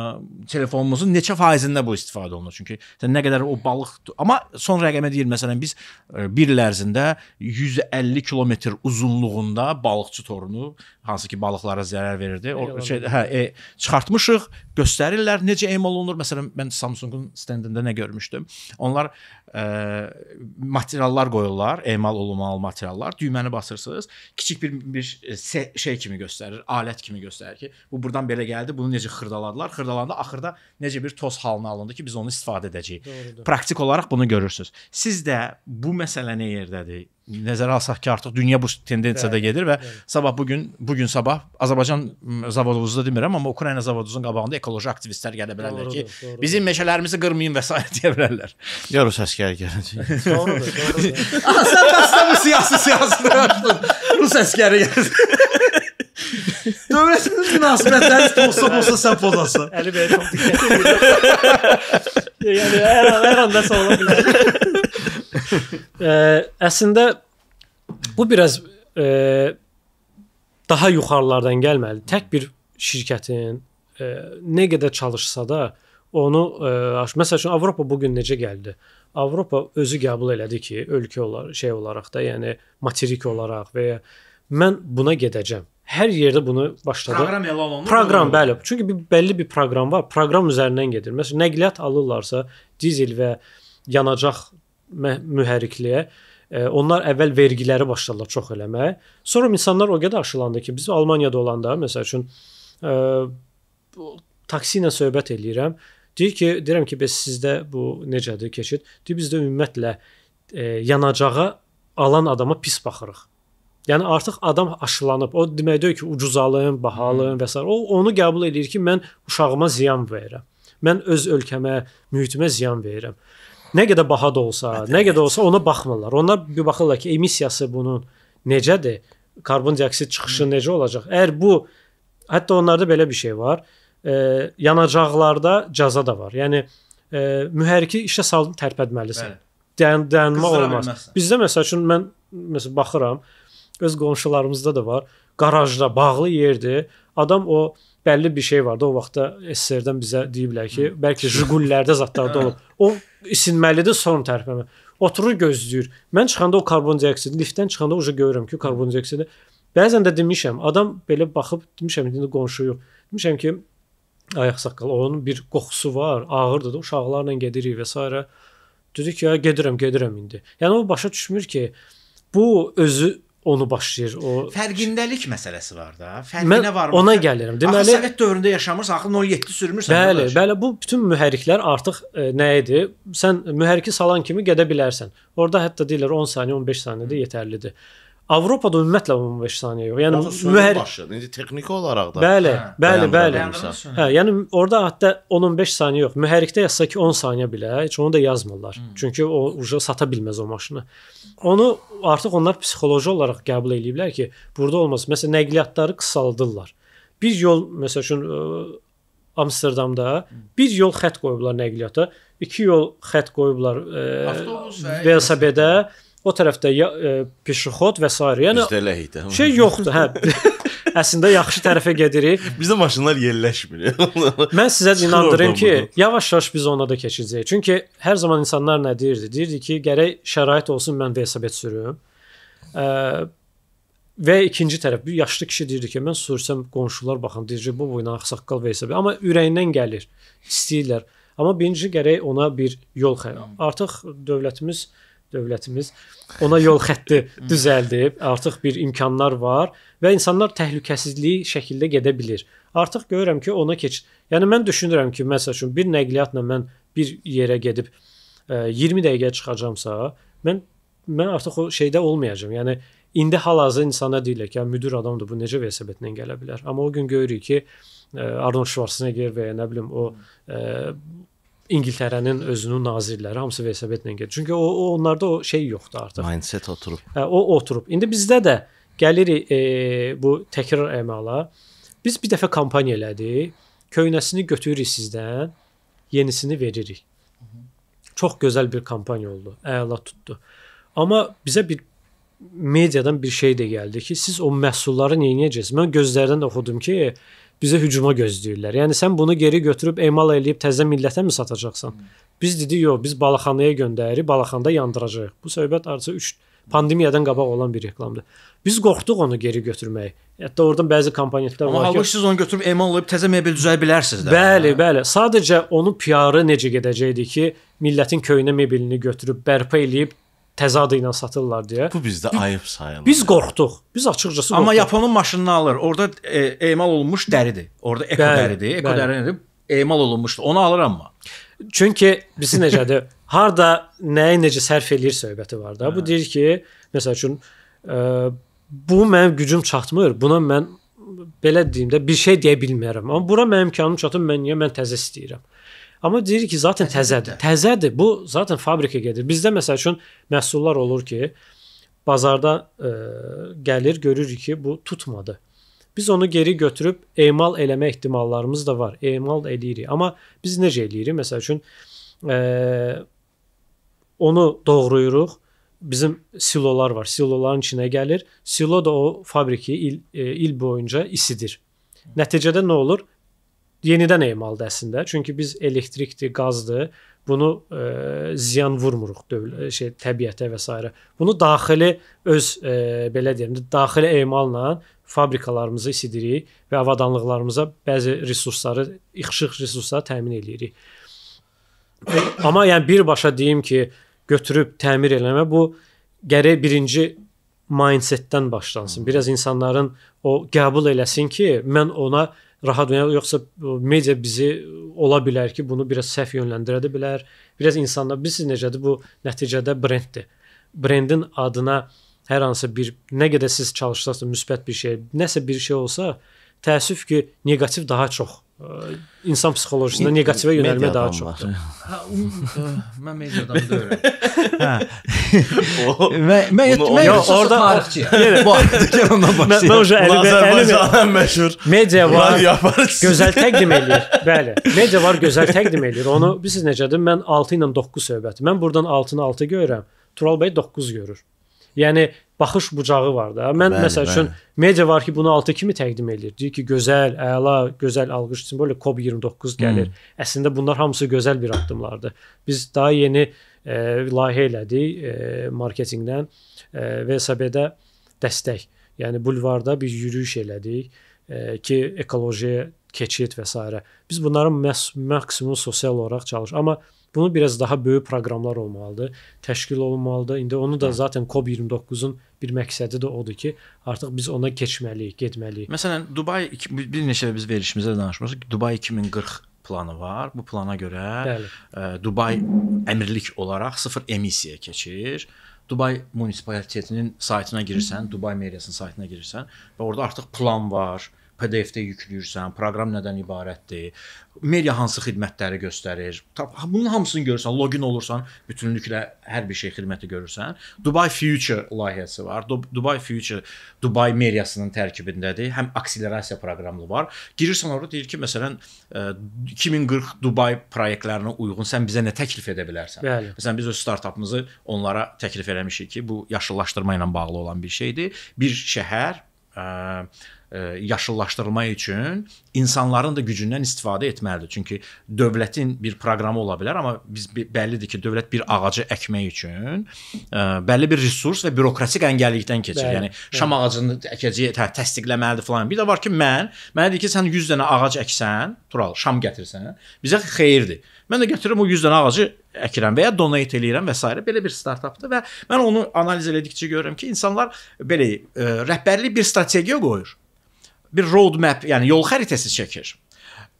telefonumuzun neçə faizində bu istifadə olunur? Çünki sən nə qədər o balıq amma son rəqəmə deyil. Məsələn, biz 1 e, il ərzində 150 kilometr uzunluğunda balıqçı torunu hansı ki balıqlara zərər verirdi. O şey hə e, çıxartmışıq göstərirlər necə emal olunur. Məsələn, mən Samsungun stendində nə görmüşdüm? Onlar ə, e, materiallar qoyurlar, emal olunmalı materiallar. Düyməni basırsınız, kiçik bir bir e, şey kimi göstərir, alət kimi göstərir ki, bu burdan belə gəldi, bunu necə xırdaladılar. Xırdalanda axırda necə bir toz halına alındı ki, biz onu istifadə edəcəyik. Doğrudur. Praktik olaraq bunu görürsüz. Siz də bu məsələ nə yerdədir? nəzərə alsaq ki, artıq dünya bu tendensiyada bəli, gedir və bəli. sabah bu gün bu gün sabah Azərbaycan ıı, zavodumuzu demirəm, amma Ukrayna zavodunun qabağında ekoloji aktivistlər gələ bilərlər doğrudur, ki, doğrudur. bizim meşələrimizi qırmayın və s. *laughs* deyə bilərlər. Ya Rus *laughs* əsgəri gələcək. doğrudur, doğrudur. Sən *laughs* bu siyasi siyasını Rus əsgəri gələcək. Dövlətin münasibətləri tosa tosa sən pozasın. Əli bəy çox diqqətli. yəni hər an, hər an nəsə ola bilər. Ə, əslində bu biraz ə, e, daha yuxarılardan gəlməli. Tək bir şirkətin ə, e, nə qədər çalışsa da onu ə, e, məsəl üçün Avropa bu gün necə gəldi? Avropa özü qəbul elədi ki, ölkə olaraq, şey olaraq da, yəni materik olaraq və ya mən buna gedəcəm. Hər yerdə bunu başladı. Proqram elan olunur. Proqram, bəli. Çünki bir bəlli bir proqram var. Proqram üzərindən gedir. Məsələn, nəqliyyat alırlarsa, dizel və yanacaq mühərrikliyə. E, onlar əvvəl vergiləri başlarlar çox eləməyə. Sonra insanlar o qədər aşılandı ki, biz Almaniyada olanda məsəl üçün e, taksi ilə söhbət eləyirəm. Deyir ki, deyirəm ki, bəs sizdə bu necədir keçid? Deyir bizdə ümumiyyətlə e, yanacağa alan adama pis baxırıq. Yəni artıq adam aşılanıb. O demək deyil ki, ucuz alım, bahalım və s. O onu qəbul eləyir ki, mən uşağıma ziyan verirəm. Mən öz ölkəmə, mühitimə ziyan verirəm. Nə qədər baha da olsa, Mədəniyyət. nə qədər olsa ona baxmırlar. Onlar bir baxırlar ki, emissiyası bunun necədir? Karbon dioksid çıxışı Hı. Hmm. necə olacaq? Əgər bu hətta onlarda belə bir şey var. E, yanacaqlarda cəza da var. Yəni e, mühərriki işə saldın tərpətməlisən. Dayan, dayanma olmaz. Bilməsən. Bizdə məsəl üçün mən məsəl baxıram, öz qonşularımızda da var. Qarajda bağlı yerdir. Adam o bəlli bir şey vardı o vaxtda SSR-dən bizə deyiblər ki, hmm. bəlkə Jigulilərdə zadlarda *laughs* olub. O isinməlidir son tərəfimə. Oturur gözləyir. Mən çıxanda o karbon dioksidi liftdən çıxanda uca görürəm ki, karbon dioksidi. Bəzən də demişəm, adam belə baxıb demişəm indi qonşu yox. Demişəm ki, ayaq saqqal onun bir qoxusu var, ağırdır da uşaqlarla gedirik və s. Dedi ki, ya gedirəm, gedirəm indi. Yəni o başa düşmür ki, bu özü onu başlayır. O fərqindəlik məsələsi var da. Fərqinə Mən varmısan. Ona gəlirəm. Deməli, axı Sovet dövründə yaşamırsan, axı 07 sürmürsən. Bəli, qardaş. bəli, bu bütün mühərriklər artıq e, nə idi? Sən mühərriki salan kimi gedə bilərsən. Orda hətta deyirlər 10 saniyə, 15 saniyədə yetərlidir. Avropada ümumiyyətlə 15 saniyə yox. Yəni mühər başladı. İndi texniki olaraq da. Bəli, hə, bəli, bəli. Hə, yəni orada hətta 10-15 saniyə yox. Mühərrikdə yazsa ki 10 saniyə bilə, heç onu da yazmırlar. Hmm. Çünki o uca sata bilməz o maşını. Onu artıq onlar psixoloji olaraq qəbul eləyiblər ki, burada olmaz. Məsələn, nəqliyyatları qısaldırlar. Bir yol məsəl üçün Amsterdamda bir yol xətt qoyublar nəqliyyata, iki yol xətt qoyublar e, avtobus və velosipedə. Və O tərəfdə ya, e, pişixod və s. Yəni Bizdə ləhitə. Şey yoxdur, hə. *laughs* Əslində yaxşı tərəfə gedirik. Bizdə maşınlar yerləşmir. *laughs* Mən sizə inandırım ki, yavaş-yavaş biz ona da keçəcəyik. Çünki hər zaman insanlar nə deyirdi? Deyirdi ki, gərək şərait olsun mən velosiped sürüm. E, və ikinci tərəf bir yaşlı kişi deyirdi ki, mən sürsəm qonşular baxın, deyir ki, bu boyuna ağsaqqal velosiped. Amma ürəyindən gəlir. İstəyirlər. Amma birinci gərək ona bir yol xəyal. Artıq dövlətimiz e, dövlətimiz ona yol xətti düzəldib, artıq bir imkanlar var və insanlar təhlükəsizliyi şəkildə gedə bilər. Artıq görürəm ki, ona keç. Yəni mən düşünürəm ki, məsəl üçün bir nəqliyyatla mən bir yerə gedib 20 e, dəqiqə çıxacağamsa, mən mən artıq o şeydə olmayacağam. Yəni indi hal-hazırda insana deyirlər ki, ya, müdür adamdır, bu necə vəsiqətlə gələ bilər? Amma o gün görürük ki, e, Arnold Schwarzenegger və ya nə bilim o ə, e, İngiltərənin özünün nazirləri hamısı Versabetlə gedir. Çünki o, o onlarda o şey yoxdur artıq. Mindset oturub. Hə, o oturub. İndi bizdə də gəlirik e, bu təkrar əmala. Biz bir dəfə kampaniya elədik. Köynəsini götürürük sizdən, yenisini veririk. Çox gözəl bir kampaniya oldu. Əla tutdu. Amma bizə bir mediadan bir şey də gəldi ki, siz o məhsulları nə edəcəksiniz? Mən gözlərdən də oxudum ki, bizə hücuma gözləyirlər. Yəni sən bunu geri götürüb emal eləyib təzə millətə mi satacaqsan? Biz dedik, yox, biz balaxanaya göndəririk, balaxanda yandıracağıq. Bu söhbət artıq 3 pandemiyadan qabaq olan bir reklamdır. Biz qorxduq onu geri götürməyə. Hətta oradan bəzi komponentlər Amma var ki. Amma siz onu götürüb emal olub təzə mebel düzəyə bilərsiniz də. Bəli, hə? bəli. Sadəcə onun PR-ı necə gedəcəkdi ki, millətin köynə mebelini götürüb bərpa eləyib təzadı ilə satırlar deyə. Bu bizdə ayıb sayılır. Biz qorxduq. Biz açıqcası qorxduq. Amma Yaponun maşınını alır. Orda e, emal olunmuş dəridir. Orda eko bəli, dəridir. Eko dəri nədir? Emal olunmuşdur. Onu alır amma. Çünki birisi necədir? *laughs* Harda nəyi necə sərf eləyir söhbəti var da. Bu hə. deyir ki, məsəl üçün e, bu mənim gücüm çatmır. Buna mən belə deyim də bir şey deyə bilmərəm. Amma bura mənim imkanım çatır. Mən niyə mən təzə istəyirəm? Amma deyir ki, zaten təzədir. Təzədir. Bu zaten fabrikə gedir. Bizdə məsəl üçün məhsullar olur ki, bazarda ə, e, gəlir, görürük ki, bu tutmadı. Biz onu geri götürüb emal eləmə ehtimallarımız da var. Emal eləyirik. Amma biz necə eləyirik? Məsəl üçün ə, e, onu doğrayırıq. Bizim silolar var. Siloların içinə gəlir. Silo da o fabriki il, e, il boyunca isidir. Nəticədə nə olur? yenidən emaldır əslində. Çünki biz elektrikdir, qazdır. Bunu e, ziyan vurmuruq dövlət e, şey təbiətə və s. Bunu daxili öz e, belə deyim, daxili emalla fabrikalarımızı isidirik və avadanlıqlarımıza bəzi resursları, ixşıq resursları təmin eləyirik. E, amma yəni birbaşa deyim ki, götürüb təmir eləmə bu gərək birinci mindsetdən başlansın. Biraz insanların o qəbul eləsin ki, mən ona rahat oynayaq, yoxsa media bizi ola bilər ki, bunu biraz səhv yönləndirə də bilər. Biraz insanlar bilirsiniz necədir bu nəticədə brenddir. Brendin adına hər hansı bir nə qədər siz çalışsaqsa müsbət bir şey, nəsə bir şey olsa, təəssüf ki, neqativ daha çox insan psixolojisində neqativə yönəlmə daha çoxdur. Hə, mən media adamı deyirəm. Hə. Mən mən mən orada yenə bu ondan başlayır. Mən oja Azərbaycanın məşhur media var. Gözəl təqdim eləyir. Bəli. Media var, gözəl təqdim eləyir. Onu bilirsiniz necədir? Mən 6 ilə 9 söhbəti. Mən burdan 6-nı 6 görürəm. Tural bəy 9 görür. Yəni baxış bucağı var da. Mən bəli, məsəl üçün media var ki, bunu altı kimi təqdim eləyir. Deyir ki, gözəl, əla, gözəl alqış üçün belə COP 29 gəlir. Hmm. Əslində bunlar hamısı gözəl bir addımlardır. Biz daha yeni e, layihə elədik e, marketinqdən e, VSB-də dəstək. Yəni bulvarda bir yürüyüş elədik e, ki, ekologiya, keçid və s. Biz bunları məs maksimum sosial olaraq çalışır. Amma Bunu biraz daha böyük proqramlar olmalıdır, təşkil olunmalıdır. İndi onu da hə. zaten COP29-un bir məqsədi də odur ki, artıq biz ona keçməliyik, getməliyik. Məsələn, Dubay bir neçə biz verilişimizdə danışmışıq. Dubay 2040 planı var. Bu plana görə Bəli. Ə, e, Dubay əmirlik olaraq sıfır emissiyaya keçir. Dubay munisipaletinin saytına girirsən, Dubay meriyasının saytına girirsən və orada artıq plan var PDF-də yükləyirsən, proqram nədən ibarətdir, media hansı xidmətləri göstərir. Bunun hamısını görürsən, loqin olursan, bütünlüklə hər bir şey xidməti görürsən. Dubai Future layihəsi var. Dubai Future Dubai meriyasının tərkibindədir. Həm akselerasiya proqramı var. Girirsən orada deyir ki, məsələn 2040 e, Dubai layihələrinə uyğun sən bizə nə təklif edə bilərsən? Bəli. Məsələn biz öz startapımızı onlara təklif eləmişik ki, bu yaşıllaşdırma ilə bağlı olan bir şeydir. Bir şəhər ə, e, E, yaşıllaşdırma üçün insanların da gücündən istifadə etməlidir. Çünki dövlətin bir proqramı ola bilər, amma biz bəllidir ki, dövlət bir ağacı əkmək üçün e, bəlli bir resurs və bürokratik əngəllikdən keçir. Bəli, yəni bəli. şam ağacını əkəcəyi hə, təsdiqləməlidir falan. Bir də var ki, mən mənə deyir ki, sən 100 dənə ağac əksən, Tural, şam gətirsən, bizə xeyirdir. Mən də gətirirəm o 100 dənə ağacı əkirəm və ya donate eləyirəm və s. belə bir startapdır və mən onu analiz elədikcə görürəm ki, insanlar belə ə, e, rəhbərlik bir strategiya qoyur bir road map, yəni yol xəritəsi çəkir.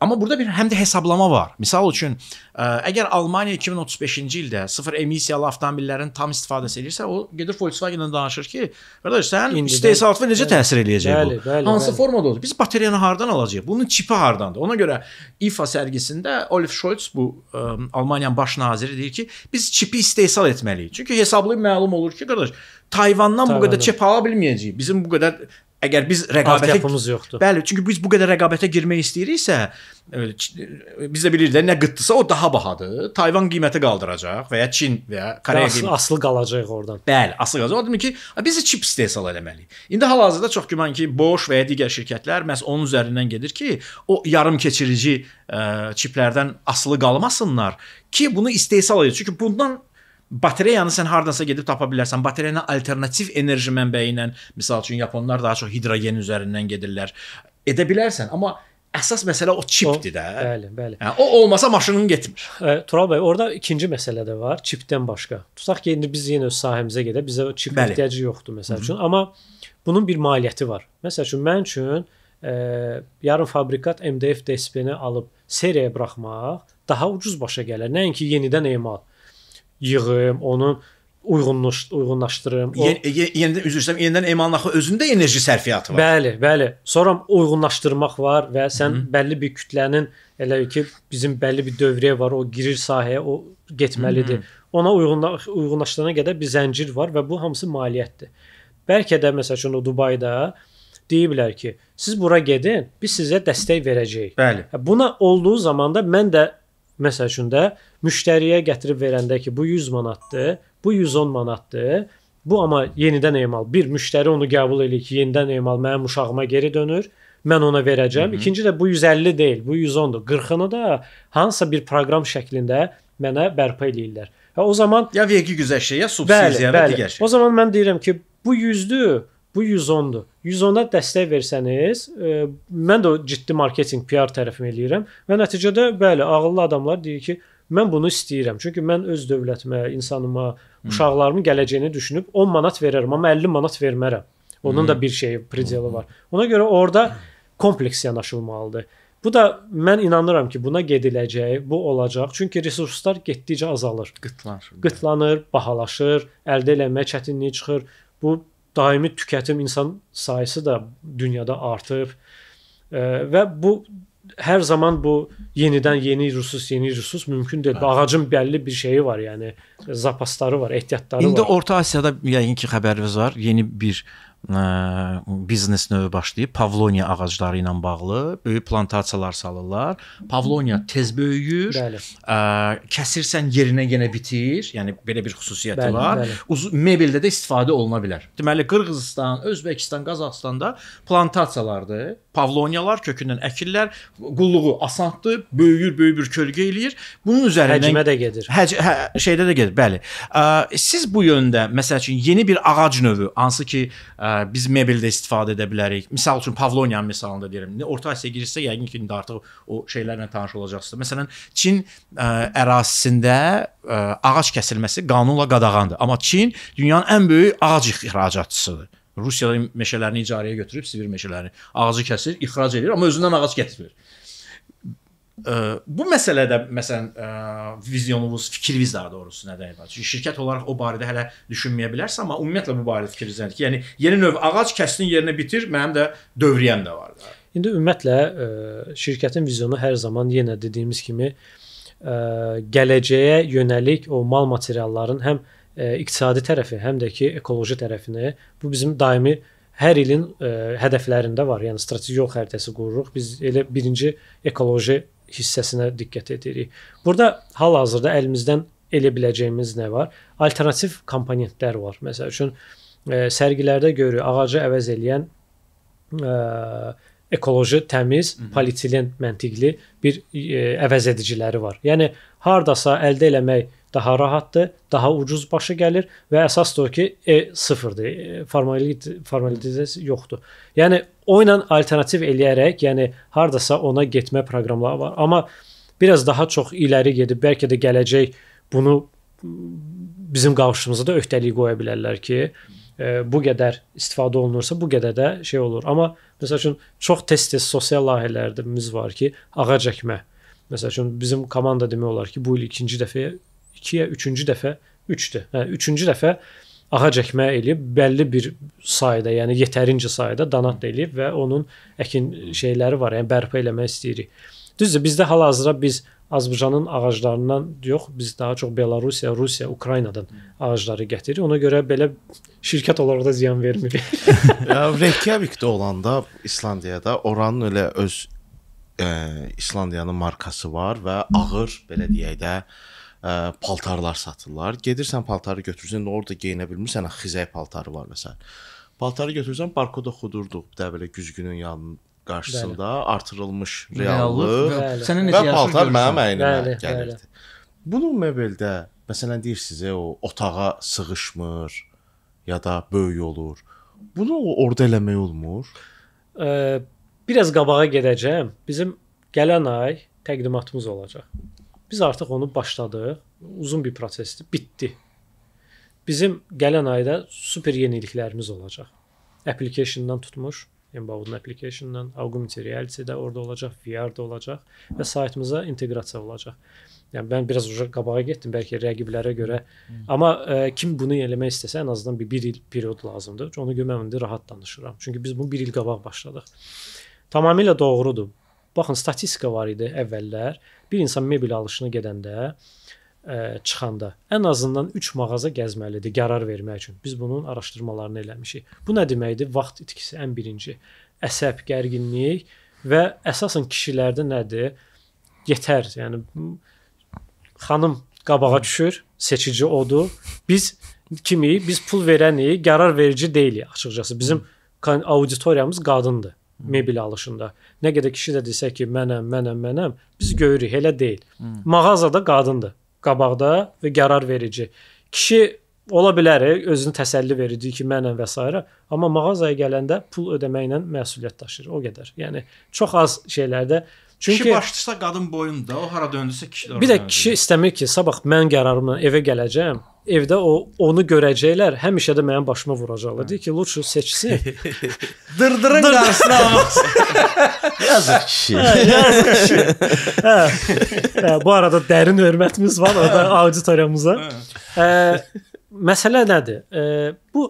Amma burada bir həm də hesablama var. Məsəl üçün, e, əgər Almaniya 2035-ci ildə sıfır emissiyalı avtomobillərin tam istifadəsi edirsə, o gedir Volkswagen-la danışır ki, qardaş, sən istehsalatına necə təsir eləyəcək bəli, bu? Bəli, Hansı bəli. formada olacaq? Biz bateriyanı hardan alacağıq? Bunun çipi hardandır? Ona görə IFA sərgisində Olaf Scholz bu ə, e, Almaniyanın baş naziri deyir ki, biz çipi istehsal etməliyik. Çünki hesablayıb məlum olur ki, qardaş, Tayvandan Tayvanda. bu qədər çip ala bilməyəcəyik. Bizim bu qədər əgər biz rəqabətə Altyapımız yoxdur. Bəli, çünki biz bu qədər rəqabətə girmək istəyiriksə, e, e, biz də bilirik də nə qıtdısa o daha bahadır. Tayvan qiyməti qaldıracaq və ya Çin və ya Koreya qiyməti. Aslı qalacaq oradan. Bəli, aslı qalacaq. O demir ki, biz də çip istehsal eləməliyik. İndi hal-hazırda çox güman ki, Bosch və ya digər şirkətlər məhz onun üzərindən gedir ki, o yarım keçirici ə, e, çiplərdən aslı qalmasınlar ki, bunu istehsal edir. Çünki bundan Batareyanı sən hardansa gedib tapa bilərsən. Batareyana alternativ enerji mənbəyi ilə, məsəl üçün yaponlar daha çox hidrogen üzərindən gedirlər. Edə bilərsən, amma əsas məsələ o çipdir də. Bəli, bəli. Yəni o olmasa maşının getmir. E, Tural bəy, orada ikinci məsələ də var, çipdən başqa. Tutaq ki, indi biz yenə öz sahəmizə gedək, bizə o çip bəli. ehtiyacı yoxdur məsəl üçün, Hı -hı. amma bunun bir maliyyəti var. Məsəl üçün mən üçün e, yarım fabrikat MDF DSP-ni alıb seriyaya buraxmaq daha ucuz başa gəlir. Nəinki yenidən emal yığım, onun uyğunluş, uyğunlaşdırım. O... Yen, yen, yenidən üzr istəyirəm, yenidən emalın axı özündə enerji sərfiyyatı var. Bəli, bəli. Sonra uyğunlaşdırmaq var və sən Hı -hı. bəlli bir kütlənin elə ki, bizim bəlli bir dövrəyə var, o girir sahəyə, o getməlidir. Hı -hı. Ona uyğunla, uyğunlaşdırana qədər bir zəncir var və bu hamısı maliyyətdir. Bəlkə də məsəl üçün o Dubayda deyiblər ki, siz bura gedin, biz sizə dəstək verəcəyik. Bəli. Hə, buna olduğu zaman da mən də Məsəl üçün də müştəriyə gətirib verəndə ki, bu 100 manatdır, bu 110 manatdır. Bu amma yenidən emal. Bir müştəri onu qəbul eləyir ki, yenidən emal mənim uşağıma geri dönür. Mən ona verəcəm. Hı -hı. İkinci də bu 150 deyil, bu 110-dur. 40-ını da hansısa bir proqram şəklində mənə bərpa eləyirlər. Və o zaman ya vergi güzəştəyə, subsidiya bəli, və bəli. digər şey. O zaman mən deyirəm ki, bu 100-dür Bu 110-dur. 110-a dəstək versəniz, e, mən də ciddi marketinq PR tərəfimi eləyirəm və nəticədə bəli, ağıllı adamlar deyir ki, mən bunu istəyirəm. Çünki mən öz dövlətimə, insanıma, hmm. uşaqlarımın gələcəyini düşünüb 10 manat verərəm, amma 50 manat vermərəm. Onun hmm. da bir şeyi, predeli var. Ona görə orada kompleks yanaşılmalıdır. Bu da mən inanıram ki, buna gediləcək, bu olacaq. Çünki resurslar getdikcə azalır. Qıtlanır. Qıtlanır, bahalaşır, əldə etmək çətinliyi çıxır. Bu daimi tükətim insan sayısı da dünyada artıb və bu hər zaman bu yenidən yeni resurs, yeni resurs mümkün deyil. Bəli. Ağacın bəlli bir şeyi var, yəni zapasları var, ehtiyatları İndi var. İndi Orta Asiyada yəqin ki, xəbəriniz var. Yeni bir ə, biznes növü başlayıb Pavlonia ağacları ilə bağlı böyük plantasiyalar salırlar. Pavlonia tez böyüyür. Bəli. Ə, kəsirsən yerinə yenə bitir. Yəni belə bir xüsusiyyəti bəli, var. Bəli. Uzun mebeldə də istifadə oluna bilər. Deməli Qırğızistan, Özbəkistan, Qazaxstanda plantasiyalardır. Pavloniyalar kökündən əkirlər. Qulluğu asandır, böyüyür, böyük bir kölgə eləyir. Bunun üzərindən həcmə də gedir. Həc hə, şeydə də gedir, bəli. Ə, siz bu yöndə məsəl üçün yeni bir ağac növü, hansı ki ə, biz mebeldə istifadə edə bilərik. Məsəl üçün Pavloniyanın misalında deyirəm. Orta Asiya girsə yəqin ki, indi artıq o şeylərlə tanış olacaqsınız. Məsələn, Çin ə, e, ərazisində ə, e, ağac kəsilməsi qanunla qadağandır. Amma Çin dünyanın ən böyük ağac ixracatçısıdır. Rusiyada meşələrini icarəyə götürüb sivir meşələrini ağacı kəsir, ixrac edir, amma özündən ağac gətirmir bu məsələdə məsələn e, vizyonunuz, fikriniz daha doğrusu nədən ibarət? Çünki şirkət olaraq o barədə hələ düşünməyə bilərsiz, amma ümumiyyətlə bu barədə fikriniz nədir ki, yəni yeni növ ağac kəsdin yerinə bitir, mənim də dövriyyəm də var da. İndi ümumiyyətlə e, şirkətin vizyonu hər zaman yenə dediyimiz kimi e, gələcəyə yönəlik o mal materialların həm iqtisadi tərəfi, həm də ki ekoloji tərəfini bu bizim daimi hər ilin ə, hədəflərində var. Yəni strateji yol xəritəsi qururuq. Biz elə birinci ekoloji hissəsinə diqqət edirik. Burada hal-hazırda əlimizdən elə biləcəyimiz nə var? Alternativ komponentlər var. Məsəl üçün ə, e, sərgilərdə görürük ağacı əvəz edən ə, e, ekoloji, təmiz, polietilen məntiqli bir ə, e, əvəz ediciləri var. Yəni hardasa əldə eləmək daha rahatdır, daha ucuz başa gəlir və əsas da o ki, E0-dır. Formalid formalidiz yoxdur. Yəni O ilə alternativ eləyərək, yəni hardasa ona getmə proqramları var. Amma biraz daha çox iləri gedib bəlkə də gələcək bunu bizim qarşımıza da öhdəlik qoya bilərlər ki, bu qədər istifadə olunursa, bu qədər də şey olur. Amma məsəl üçün çox tez-tez sosial layihələrimiz var ki, ağac əkmə. Məsəl üçün bizim komanda demək olar ki, bu il ikinci dəfə, 2-yə hə, 3-cü dəfə, 3-dür. Hə, 3-cü dəfə ağac əkmə eləyib bəlli bir sayda, yəni yetərincə sayda danat eləyib və onun əkin şeyləri var, yəni bərpa eləmək istəyirik. Düzdür, bizdə hal-hazırda biz Azərbaycanın ağaclarından yox, biz daha çox Belarusiya, Rusiya, Ukraynadan ağacları gətiririk. Ona görə belə şirkət olaraq da ziyan vermirik. *laughs* Reykjavikdə olanda İslandiyada oranın elə öz ə, e, İslandiyanın markası var və ağır belə deyək də ə, ə, paltarlar satırlar. Gedirsən paltarı götürürsən, orada geyinə bilmirsən, hə, xizəy paltarı var və s. Paltarı götürürsən, barkoda xudurduq, bir də belə güzgünün yanında qarşısında bəli. artırılmış reallıq bəli. Sənə necə yaşır paltar görürsən? mənim əynimə gəlirdi. Bəli. Bunu mebeldə məsələn deyirsiz, o otağa sığışmır ya da böyük olur. Bunu orada eləmək olmur. Ə, biraz qabağa gedəcəm. Bizim gələn ay təqdimatımız olacaq. Biz artıq onu başladıq. Uzun bir prosesdir, bitdi. Bizim gələn ayda super yeniliklərimiz olacaq. Application-dan tutmuş, Embowered application-dan, augmented reality də orada olacaq, VR də olacaq və saytımıza inteqrasiya olacaq. Yəni mən biraz uca qabağa getdim bəlkə rəqiblərə görə. Hmm. Amma ə, e, kim bunu eləmək istəsə ən azından bir 1 il period lazımdır. Ona görə mən indi rahat danışıram. Çünki biz bunu 1 il qabaq başladıq. Tamamilə doğrudur. Baxın statistika var idi əvvəllər bir insan mebel alışına gedəndə ə, e, çıxanda ən azından 3 mağaza gəzməlidir qərar vermək üçün. Biz bunun araşdırmalarını eləmişik. Bu nə deməkdir? Vaxt itkisi ən birinci. Əsəb, gərginlik və əsasən kişilərdə nədir? Yetər. Yəni xanım qabağa düşür, seçici odur. Biz kimi, biz pul verəni, qərar verici deyilik açıqcası. Bizim auditoriyamız qadındır mebel alışında. Nə qədər kişi də desə ki, mənəm, mənəm, mənəm, biz görürük, elə deyil. Hı. Mağazada qadındır qabaqda və qərar verici. Kişi ola bilər özünü təsəlli verir ki, mənəm və s. amma mağazaya gələndə pul ödəməklə məsuliyyət daşıyır o qədər. Yəni çox az şeylərdə Çünki kişi başçısa qadın boyunda, o hara döndüsə kişi də. Bir də kişi istəmir ki, sabah mən qərarımla evə gələcəm. Evdə o onu görəcəklər, həmişə də mənim başıma vuracaqlar. Deyir ki, "Luçu seçsin." *laughs* Dırdırın qarşısına almasın. *laughs* Yazıq kişi. Hə, yazıq kişi. Hə. hə. Bu arada dərin hörmətimiz var orada hə. auditoriyamıza. Ə, məsələ nədir? Ə, bu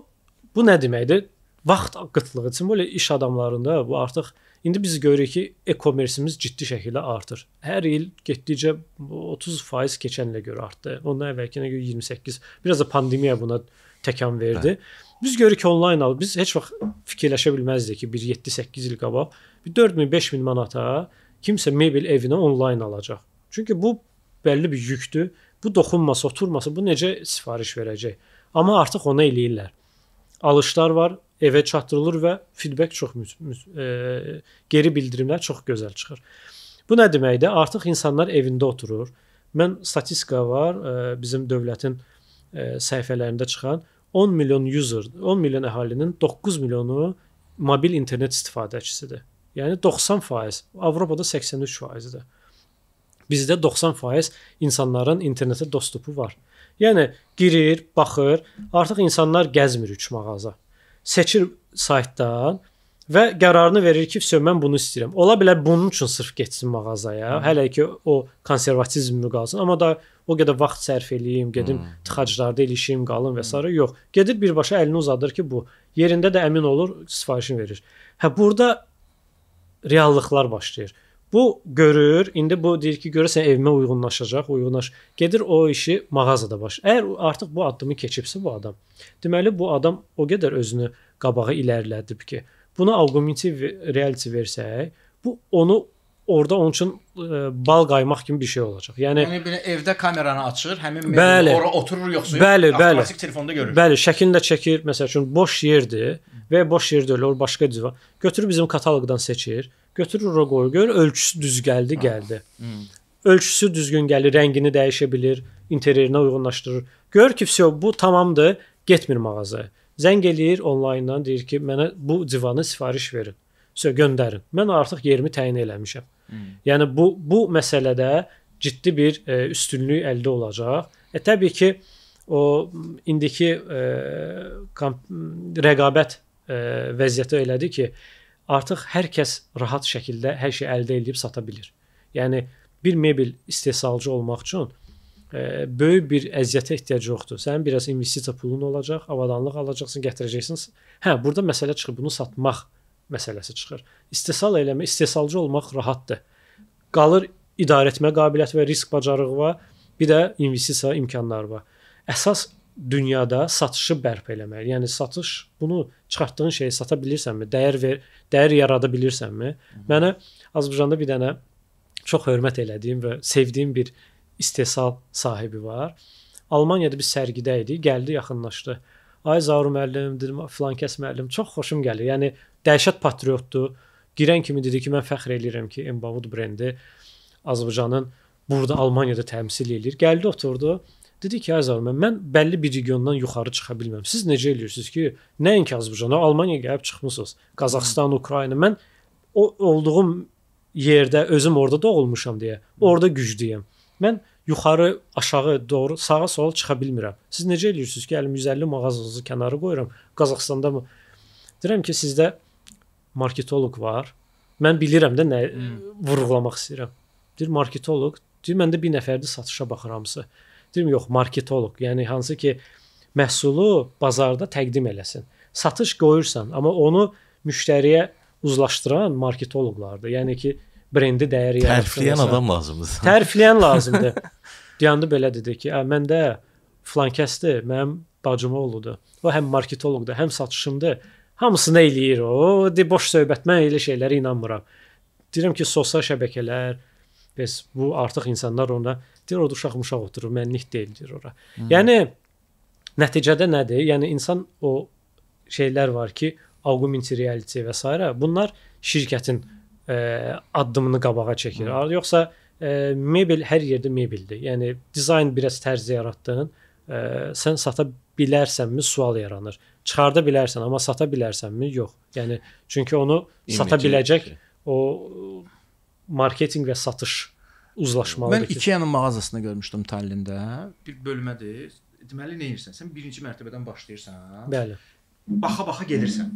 bu nə deməkdir? Vaxt qıtlığı üçün belə iş adamlarında bu artıq İndi biz görürük ki, e-kommersimiz ciddi şəkildə artır. Hər il getdikcə 30% keçən ilə görə artdı. Ondan əvvəlkinə görə 28. Biraz da pandemiya buna təkan verdi. Hə. Biz görürük ki, onlayn al. Biz heç vaxt fikirləşə bilməzdik ki, bir 7-8 il qabaq 4000-5000 manata kimsə mebel evinə onlayn alacaq. Çünki bu bəlli bir yükdür. Bu doxunmasa, oturmasa bu necə sifariş verəcək? Amma artıq ona eləyirlər. Alışlar var, evə çatdırılır və feedback çox e, geri bildirimlər çox gözəl çıxır. Bu nə deməkdir? Artıq insanlar evində oturur. Mən statistika var, e, bizim dövlətin e, səhifələrində çıxan 10 milyon user, 10 milyon əhalinin 9 milyonu mobil internet istifadəçisidir. Yəni 90%, Avropada 83%-dir. Bizdə 90% insanların internetə dostupu var. Yəni girir, baxır, artıq insanlar gəzmir üç mağaza seçir saytdan və qərarını verir ki, "Vəsə mən bunu istəyirəm." Ola bilər bunun üçün sırf getsin mağazaya, Hı. hələ ki o konservatizmimi qalsın, amma da o qədər vaxt sərf eləyim, gedim Hı. tıxaclarda ilişim, qalım və s. yox. Gedir birbaşa əlini uzadır ki, bu yerində də əmin olur, sifarişini verir. Hə burada reallıqlar başlayır. Bu görür, indi bu deyir ki, görəsən evimə uyğunlaşacaq, uyğunlaş. Gedir o işi mağazada baş. Əgər artıq bu addımı keçibsə bu adam, deməli bu adam o qədər özünü qabağa irəlilədib ki, buna augmented reality versək, bu onu orada onun üçün e, bal qaymaq kimi bir şey olacaq. Yəni yəni belə evdə kameranı açır, həmin bəli, ora oturur yoxsa yox, bəli, bəli, telefonda görür. Bəli, şəkillə çəkir. Məsəl üçün boş yerdir və boş yerdə olur, başqa cür. Götürür bizim kataloqdan seçir. Götürür o qoyu gör, ölçüsü düz gəldi, ah. gəldi. Hmm. Ölçüsü düzgün gəlir, rəngini dəyişə bilir, interyorinə uyğunlaşdırır. Gör ki, vəsə bu tamamdır, getmir mağazaya. Zəng eləyir onlayndan, deyir ki, mənə bu civanı sifariş verin. Vəsə göndərin. Mən artıq yerimi təyin eləmişəm. Hmm. Yəni bu bu məsələdə ciddi bir e, üstünlük əldə olacaq. E təbii ki, o indiki e, rəqabət e, vəziyyəti elədir ki, e, artıq hər kəs rahat şəkildə hər şey əldə edib sata bilir. Yəni bir mebel istehsalcı olmaq üçün e, böyük bir əziyyətə ehtiyac yoxdur. Sənin biraz investisiya pulun olacaq, avadanlıq alacaqsan, gətirəcəksən. Hə, burada məsələ çıxır, bunu satmaq məsələsi çıxır. İstehsal eləmə, istehsalcı olmaq rahatdır. Qalır idarəetmə qabiliyyəti və risk bacarığı var, bir də investisiya imkanları var. Əsas dünyada satışı bərpa eləməlidir. Yəni satış bunu çıxartdığın şeyi sata bilirsənmi? Dəyər ver, dəyər yarada bilirsənmi? Mənə Azərbaycanda bir dənə çox hörmət elədiyim və sevdiyim bir istehsal sahibi var. Almaniyada bir sərgidə idi, gəldi, yaxınlaşdı. Ay Zaur müəllim, dedim, filan kəs müəllim, çox xoşum gəlir. Yəni dəhşət patriotdur. Girən kimi dedi ki, mən fəxr eləyirəm ki, Embavud brendi Azərbaycanın burada Almaniyada təmsil eləyir. Gəldi, oturdu. Dedi ki, Ayzar mən, mən bəlli bir regiondan yuxarı çıxa bilmirəm. Siz necə eləyirsiniz ki, nəinki Azərbaycana, Almaniyaya gəlib çıxmısınız, Qazaxıstan, Ukrayna. Mən o olduğum yerdə özüm orada doğulmuşam deyə, orada güclüyəm. Mən yuxarı, aşağı, doğru, sağa, sola çıxa bilmirəm. Siz necə eləyirsiniz ki, əlim 150 mağazanızı kənara qoyuram. Qazaxıstanda mı? Deyirəm ki, sizdə marketoloq var. Mən bilirəm də nə hmm. vurğulamaq istəyirəm. Deyir marketoloq, deyir məndə bir nəfərdir satışa baxıramsa deyim yox, marketoloq, yəni hansı ki məhsulu bazarda təqdim eləsin. Satış qoyursan, amma onu müştəriyə uzlaşdıran marketoloqlardır. Yəni ki brendi dəyər yaratsın. Tərifləyən adam lazımdır. *laughs* Tərifləyən lazımdır. Deyəndə belə dedi ki, ə, mən də flankəsdir, mənim bacım oğludur. O həm marketoloqdur, həm satışımdır. Hamısını eləyir o. De boş söhbət, mən elə şeylərə inanmıram. Deyirəm ki, sosial şəbəkələr, Bəs bu artıq insanlar ona deyir, orada uşaq-muşaq oturur, mənlik deyil deyir ora. Hı. Yəni nəticədə nədir? Yəni insan o şeylər var ki, augmented reality və s. bunlar şirkətin ə, e, addımını qabağa çəkir. Hı. Yoxsa ə, e, mebel hər yerdə mebeldir. Yəni dizayn biraz tərzi yaratdığın ə, e, sən sata bilərsənmi sual yaranır. Çıxarda bilərsən, amma sata bilərsənmi? Yox. Yəni çünki onu İmicə sata biləcək şey. o marketinq və satış uzlaşmalıdır. Mən ki. Ikea-nın mağazasını görmüşdüm Tallində. Bir bölmədir. Deməli nə edirsən? Sən birinci mərtəbədən başlayırsan. Bəli. Baxa-baxa gelirsən.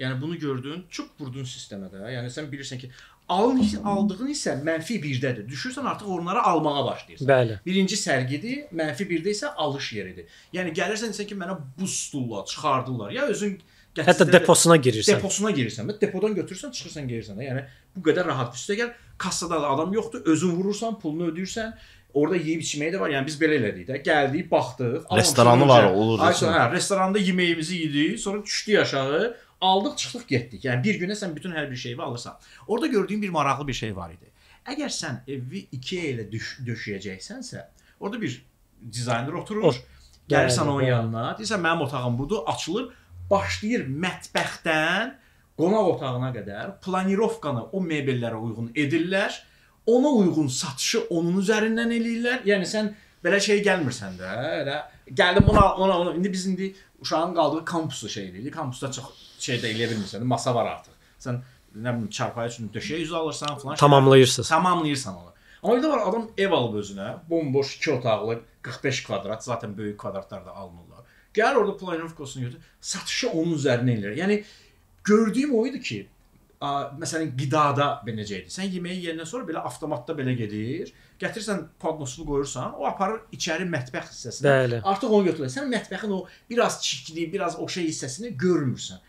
Yəni bunu gördün, çox vurdun sistemə də. Yəni sən bilirsən ki, alın aldığın isə mənfi 1-dədir. Düşürsən artıq onları almağa başlayırsan. Bəli. Birinci sərgidir, mənfi 1-də isə alış yeridir. Yəni gəlirsən desən ki, mənə bu stulla çıxardılar. Ya özün Hətta deposuna girirsən. Deposuna girirsən. Depodan götürürsən, çıxırsan, gəlirsən də. Yəni bu qədər rahat. Üstəgəl kassada da adam yoxdur, özün vurursan, pulunu ödəyirsən. Orda yeyib içməyə də var. Yəni biz belə elədik də. Gəldik, baxdıq. Restoranı var, olur. Ay sonra hə, restoranda yeməyimizi yedik, sonra düşdük aşağı, aldıq, çıxdıq, getdik. Yəni bir günə sən bütün hər bir şeyi alırsan. Orda gördüyüm bir maraqlı bir şey var idi. Əgər sən evi 2 ilə düş döşəyəcəksənsə, orada bir dizayner oturur. Or Gəlirsən onun yanına, deyirsən mənim otağım budur, açılır başlayır mətbəxdən qonaq otağına qədər planirovkanı o mebellərə uyğun edirlər. Ona uyğun satışı onun üzərindən eləyirlər. Yəni sən belə şey gəlmirsən də, elə gəldim ona ona ona indi biz indi uşağın qaldığı kampusda şey idi. Kampusda çox şey də eləyə bilmirsən, masa var artıq. Sən nə bilim çarpayı üçün döşəyə üzə alırsan falan. Tamamlayırsan. Tamamlayırsan onu. Amma bir də var adam ev alıb özünə, bomboş 2 otaqlı 45 kvadrat, zaten böyük kvadratlarda alınırlar. Gəl orada planifikasını götür. Satışı onun üzərinə eləyir. Yəni gördüyüm o idi ki, ə, məsələn qidada belə necə idi? Sən yeməyi yeyəndən sonra belə avtomatda belə gedir. Gətirsən podnosunu qoyursan, o aparır içəri mətbəx hissəsinə. Bəli. Artıq onu götürürsən. Sən mətbəxin o biraz çirkliyi, biraz o şey hissəsini görmürsən.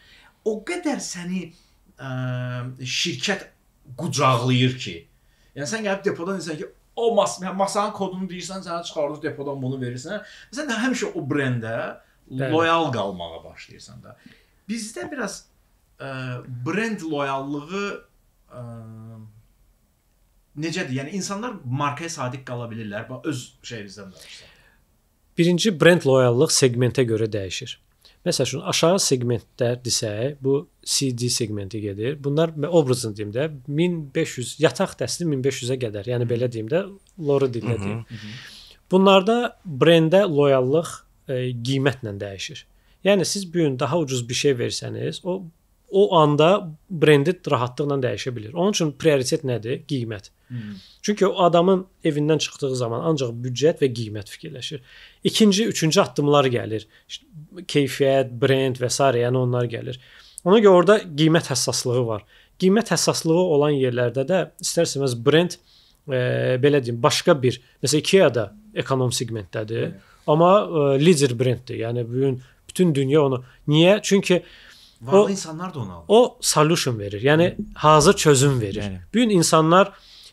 O qədər səni ə, şirkət qucaqlayır ki, yəni sən gəlib depodan desən ki, o mas masanın kodunu deyirsən, sənə çıxardır depodan bunu verirsən. Sən də həmişə o brendə Bəli. loyal qalmağa başlayırsan da. Bizdə biraz ə, e, brend loyallığı ə, e, necədir? Yəni insanlar markaya sadiq qala bilirlər, bax öz şeyinizdən danışsan. Birinci brend loyallıq segmentə görə dəyişir. Məsələn, aşağı segmentlərdirsə, bu CD segmenti gedir. Bunlar obrazın deyim də 1500 yataq dəsti 1500-ə qədər. Yəni belə deyim də, lorə dillə deyim. Bunlarda brendə loyallıq e, qiymətlə dəyişir. Yəni siz bu gün daha ucuz bir şey versəniz, o o anda brendi rahatlıqla dəyişə bilir. Onun üçün prioritet nədir? Qiymət. Hmm. Çünki o adamın evindən çıxdığı zaman ancaq büdcət və qiymət fikirləşir. İkinci, üçüncü addımlar gəlir. Keyfiyyət, brend və s. yəni onlar gəlir. Ona görə orada qiymət həssaslığı var. Qiymət həssaslığı olan yerlərdə də istərsəmiz brend e, belə deyim, başqa bir, məsələn IKEA da ekonom segmentdədir. Hmm Amma ə, e, lider brenddir. Yəni bu gün bütün dünya onu. Niyə? Çünki Varlı o, insanlar da onu alır. O solution verir. Yəni hazır çözüm verir. Yəni. Bu gün insanlar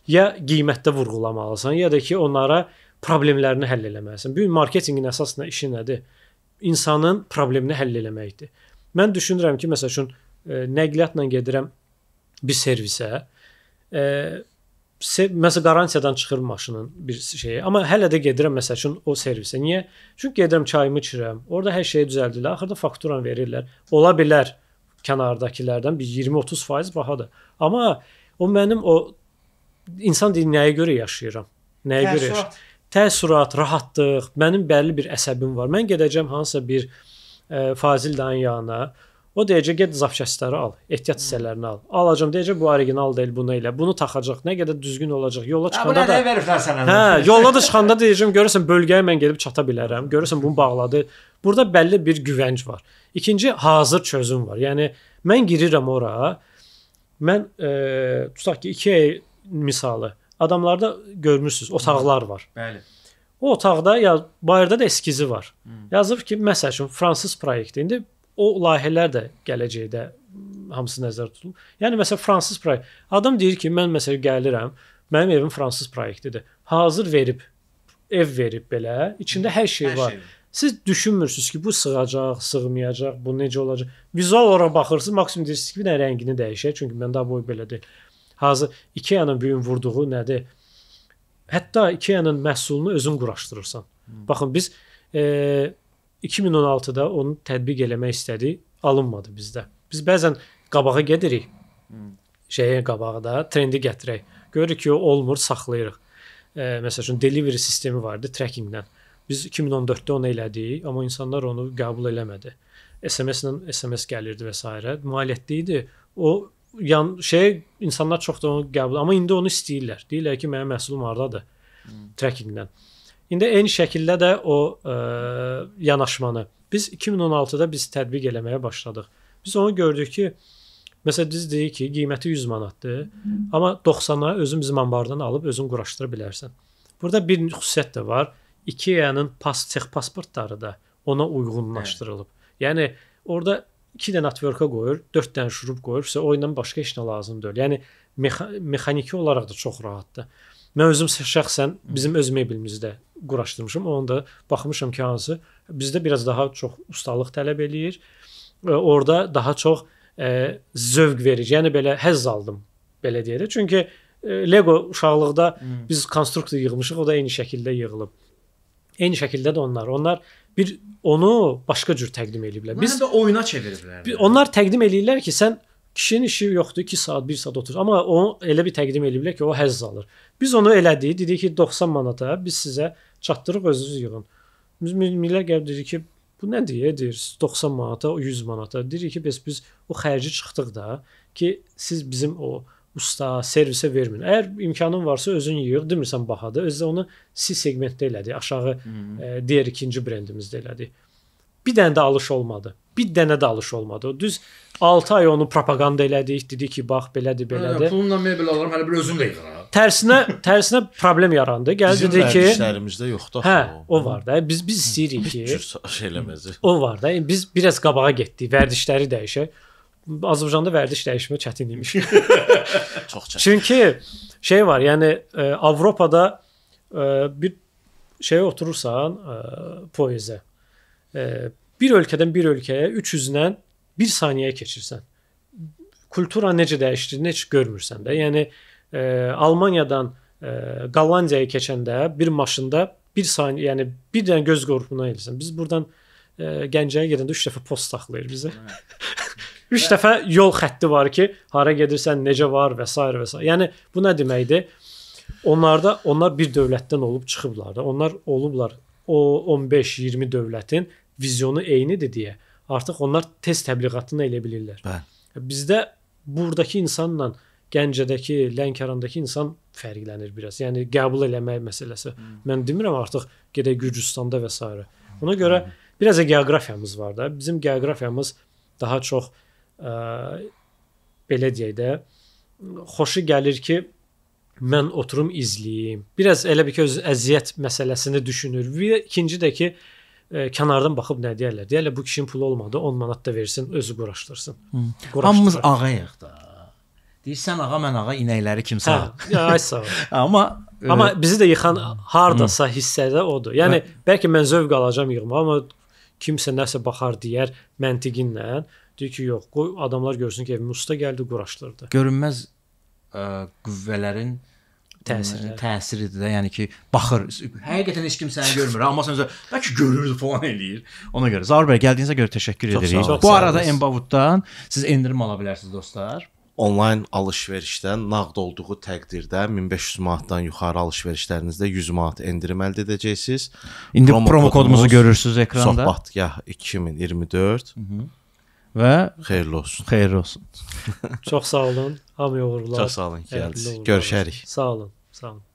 ya qiymətdə vurğulamalısan, ya da ki onlara problemlərini həll eləməlisən. Bu gün marketinqin əsas nə işi nədir? İnsanın problemini həll eləməkdir. Mən düşünürəm ki, məsəl üçün e, nəqliyyatla gedirəm bir servisə, ə, e, məsəl qarantiyadan çıxır maşının bir şeyi. Amma hələ də gedirəm məsəl üçün o servisə. Niyə? Çünki gedirəm çayımı içirəm. Orda hər şeyi düzəldirlər. Axırda fakturanı verirlər. Ola bilər kənardakılərdən bir 20-30% bahadır. Amma o mənim o insan deyil nəyə görə yaşayıram? Nəyə Təəssürat. görə? Yaşayıram? Təəssürat, rahatlıq, mənim bəlli bir əsəbim var. Mən gedəcəm hansısa bir ə, e, Fazil dayın yanına O deyəcək get zapçastları al, ehtiyat hissələrini al. Alacam deyəcək bu orijinal deyil, bu nə ilə. Bunu taxacaq. Nə qədər düzgün olacaq. Yola çıxanda da. Hə, yola da çıxanda deyəcəm görürsən bölgəyə mən gedib çata bilərəm. Görürsən bunu bağladı. Burada bəlli bir güvənc var. İkinci hazır çözüm var. Yəni mən girirəm ora. Mən e, tutaq ki 2 ay misalı. Adamlarda görmürsüz otaqlar var. Bəli. O otaqda ya bayırda da eskizi var. Yazıb ki, məsəl üçün fransız proyektində o layihələr də gələcəkdə hamısı nəzərdə tutulur. Yəni məsələn fransız proyekt. Adam deyir ki, mən məsələn gəlirəm, mənim evim fransız proyektidir. Hazır verib ev verib belə, içində hər şey hər var. Şey. Siz düşünmürsüz ki, bu sığacaq, sığmayacaq, bu necə olacaq. Vizual olaraq baxırsınız, maksimum deyirsiniz ki, bir dənə rəngini dəyişək, çünki məndə boy belə deyil. Hazır IKEA-nın bu gün vurduğu nədir? Hətta IKEA-nın məhsulunu özün quraşdırırsan. Hmm. Baxın biz e, 2016-da onu tətbiq eləmək istədi, alınmadı bizdə. Biz bəzən qabağa gedirik. Şeyə qabağa da trendi gətirək. Görürük ki, o olmur, saxlayırıq. E, məsəl üçün delivery sistemi vardı trackingdən. Biz 2014-də onu elədik, amma insanlar onu qəbul eləmədi. SMS-lə SMS gəlirdi və s. Maliyyətli idi. O yan şey insanlar çox da onu qəbul, amma indi onu istəyirlər. Deyirlər ki, mənim məhsulum hardadır? Hmm. Trackingdən. İndi eyni şəkildə də o ə, e, yanaşmanı biz 2016-da biz tətbiq eləməyə başladıq. Biz onu gördük ki, məsələn biz deyirik ki, qiyməti 100 manatdır, amma 90-a özün bizim anbardan alıb özün quraşdıra bilərsən. Burada bir xüsusiyyət də var. IKEA-nın pas tex pasportları da ona uyğunlaşdırılıb. Hə. Yəni orada 2 dənə networka qoyur, 4 dənə şurub qoyur, sizə oyundan başqa heç nə lazım deyil. Yəni mexaniki olaraq da çox rahatdır. Mən özüm şəxsən bizim öz mebelimizdə quraşdırmışam. Onu da baxmışam ki, hansı bizdə biraz daha çox ustalıq tələb eləyir. E, Orda daha çox ə, e, zövq verir. Yəni belə həzz aldım belə deyək də. Çünki ə, e, Lego uşaqlıqda hmm. biz konstruktor yığmışıq, o da eyni şəkildə yığılıb. Eyni şəkildə də onlar. Onlar bir onu başqa cür təqdim eləyiblər. Biz də oyuna çeviriblər. Onlar təqdim eləyirlər ki, sən Kişinin işi yoxdur, 2 saat, 1 saat oturur. Amma onu elə bir təqdim eləyiblər ki, o həzz alır. Biz onu elədik, dedik ki, 90 manata biz sizə çatdırıq, özünüz yığın. Biz millət gəlib dedi ki, bu nədir? Edir 90 manata, 100 manata. Deyirik ki, biz biz o xərci çıxdıq da ki, siz bizim o usta servisə vermin. Əgər imkanın varsa özün yığ, demirsən bahadır. Özü onu C segmentdə elədi. Aşağı hmm. ə, e, digər ikinci brendimizdə elədi. Bir dənə də alış olmadı. Bir dənə də alış olmadı. O düz 6 ay onu propaganda elədik, dedik ki, bax belədir, hə, hə, belədir. Hə, pulumla mebel alaram, hələ bir özüm də yığıram. Tərsinə, tərsinə problem yarandı. Gəldi dedi ki, işlərimizdə yoxdur. Hə, o var da. Biz biz istəyirik ki, şey eləməz. O var da. Biz biraz qabağa getdik, vərdişləri dəyişək. Azərbaycanda vərdiş dəyişmə çətin imiş. *laughs* Çox çətin. Çünki şey var, yəni e, Avropada e, bir şeyə oturursan, e, poezə. E, bir ölkədən bir ölkəyə 300-lə bir saniyəyə keçirsən. Kultura necə dəyişdiyini heç görmürsən də. Yəni e, Almaniyadan e, Gollandiyaya keçəndə bir maşında bir saniyə, yəni bir dənə göz qırpımına elsən. Biz burdan e, Gəncəyə gedəndə 3 dəfə post saxlayır bizi. 3 dəfə yol xətti var ki, hara gedirsən, necə var və s. və s. Yəni bu nə deməkdir? Onlarda onlar bir dövlətdən olub çıxıblar da. Onlar olublar o 15-20 dövlətin vizyonu eynidir deyə artıq onlar tez təbliğatını elə bilirlər. Bəli. Bizdə burdakı insanla Gəncədəki, Lənkərandakı insan fərqlənir biraz. Yəni qəbul eləmək məsələsi. Hmm. Mən demirəm artıq gedək Gürcüstanda və s. Ona görə hmm. biraz da geografiyamız var da. Bizim geografiyamız daha çox ə, e, belə deyək də xoşu gəlir ki, mən oturum izləyim. Biraz elə bir ki öz əziyyət məsələsini düşünür. Və ikinci də ki, e, kənardan baxıb nə deyirlər? Deyirlər bu kişinin pulu olmadı, 10 manat da versin, özü quraşdırsın. Hamımız ağayıq da. Deyirsən ağa mən ağa inəkləri kimsə. Hə, ay sağ ol. *laughs* amma ə... E, amma bizi də yıxan hardasa hissədə odur. Yəni və... Hə. bəlkə mən zövq alacağam yığmağa, amma kimsə nəsə baxar deyər məntiqinlə. Deyir ki, yox, qoy adamlar görsün ki, evimi usta gəldi, quraşdırdı. Görünməz ə, e, qüvvələrin ə, təsirli. Təsiridir də, yəni ki, baxır. Həqiqətən heç kim səni görmür, amma sən özə bəlkə görürsüz falan eləyir. Ona görə Zaur bəy gəldiyinizə görə təşəkkür çox edirik. Sağ, Bu sağ arada Embavuddan siz endirim ala bilərsiniz dostlar. Onlayn alış-verişdə nağd olduğu təqdirdə 1500 manatdan yuxarı alış-verişlərinizdə 100 manat endirim əldə edəcəksiniz. İndi promo, promo kodumuzu görürsüz ekranda. Sohbatgah 2024. Hı -hı və xeyirli olsun. Xeyirli olsun. Çox sağ olun. Hamıya uğurlar. Çox sağ olun ki, gəldiniz. Görüşərik. Sağ olun. Sağ olun.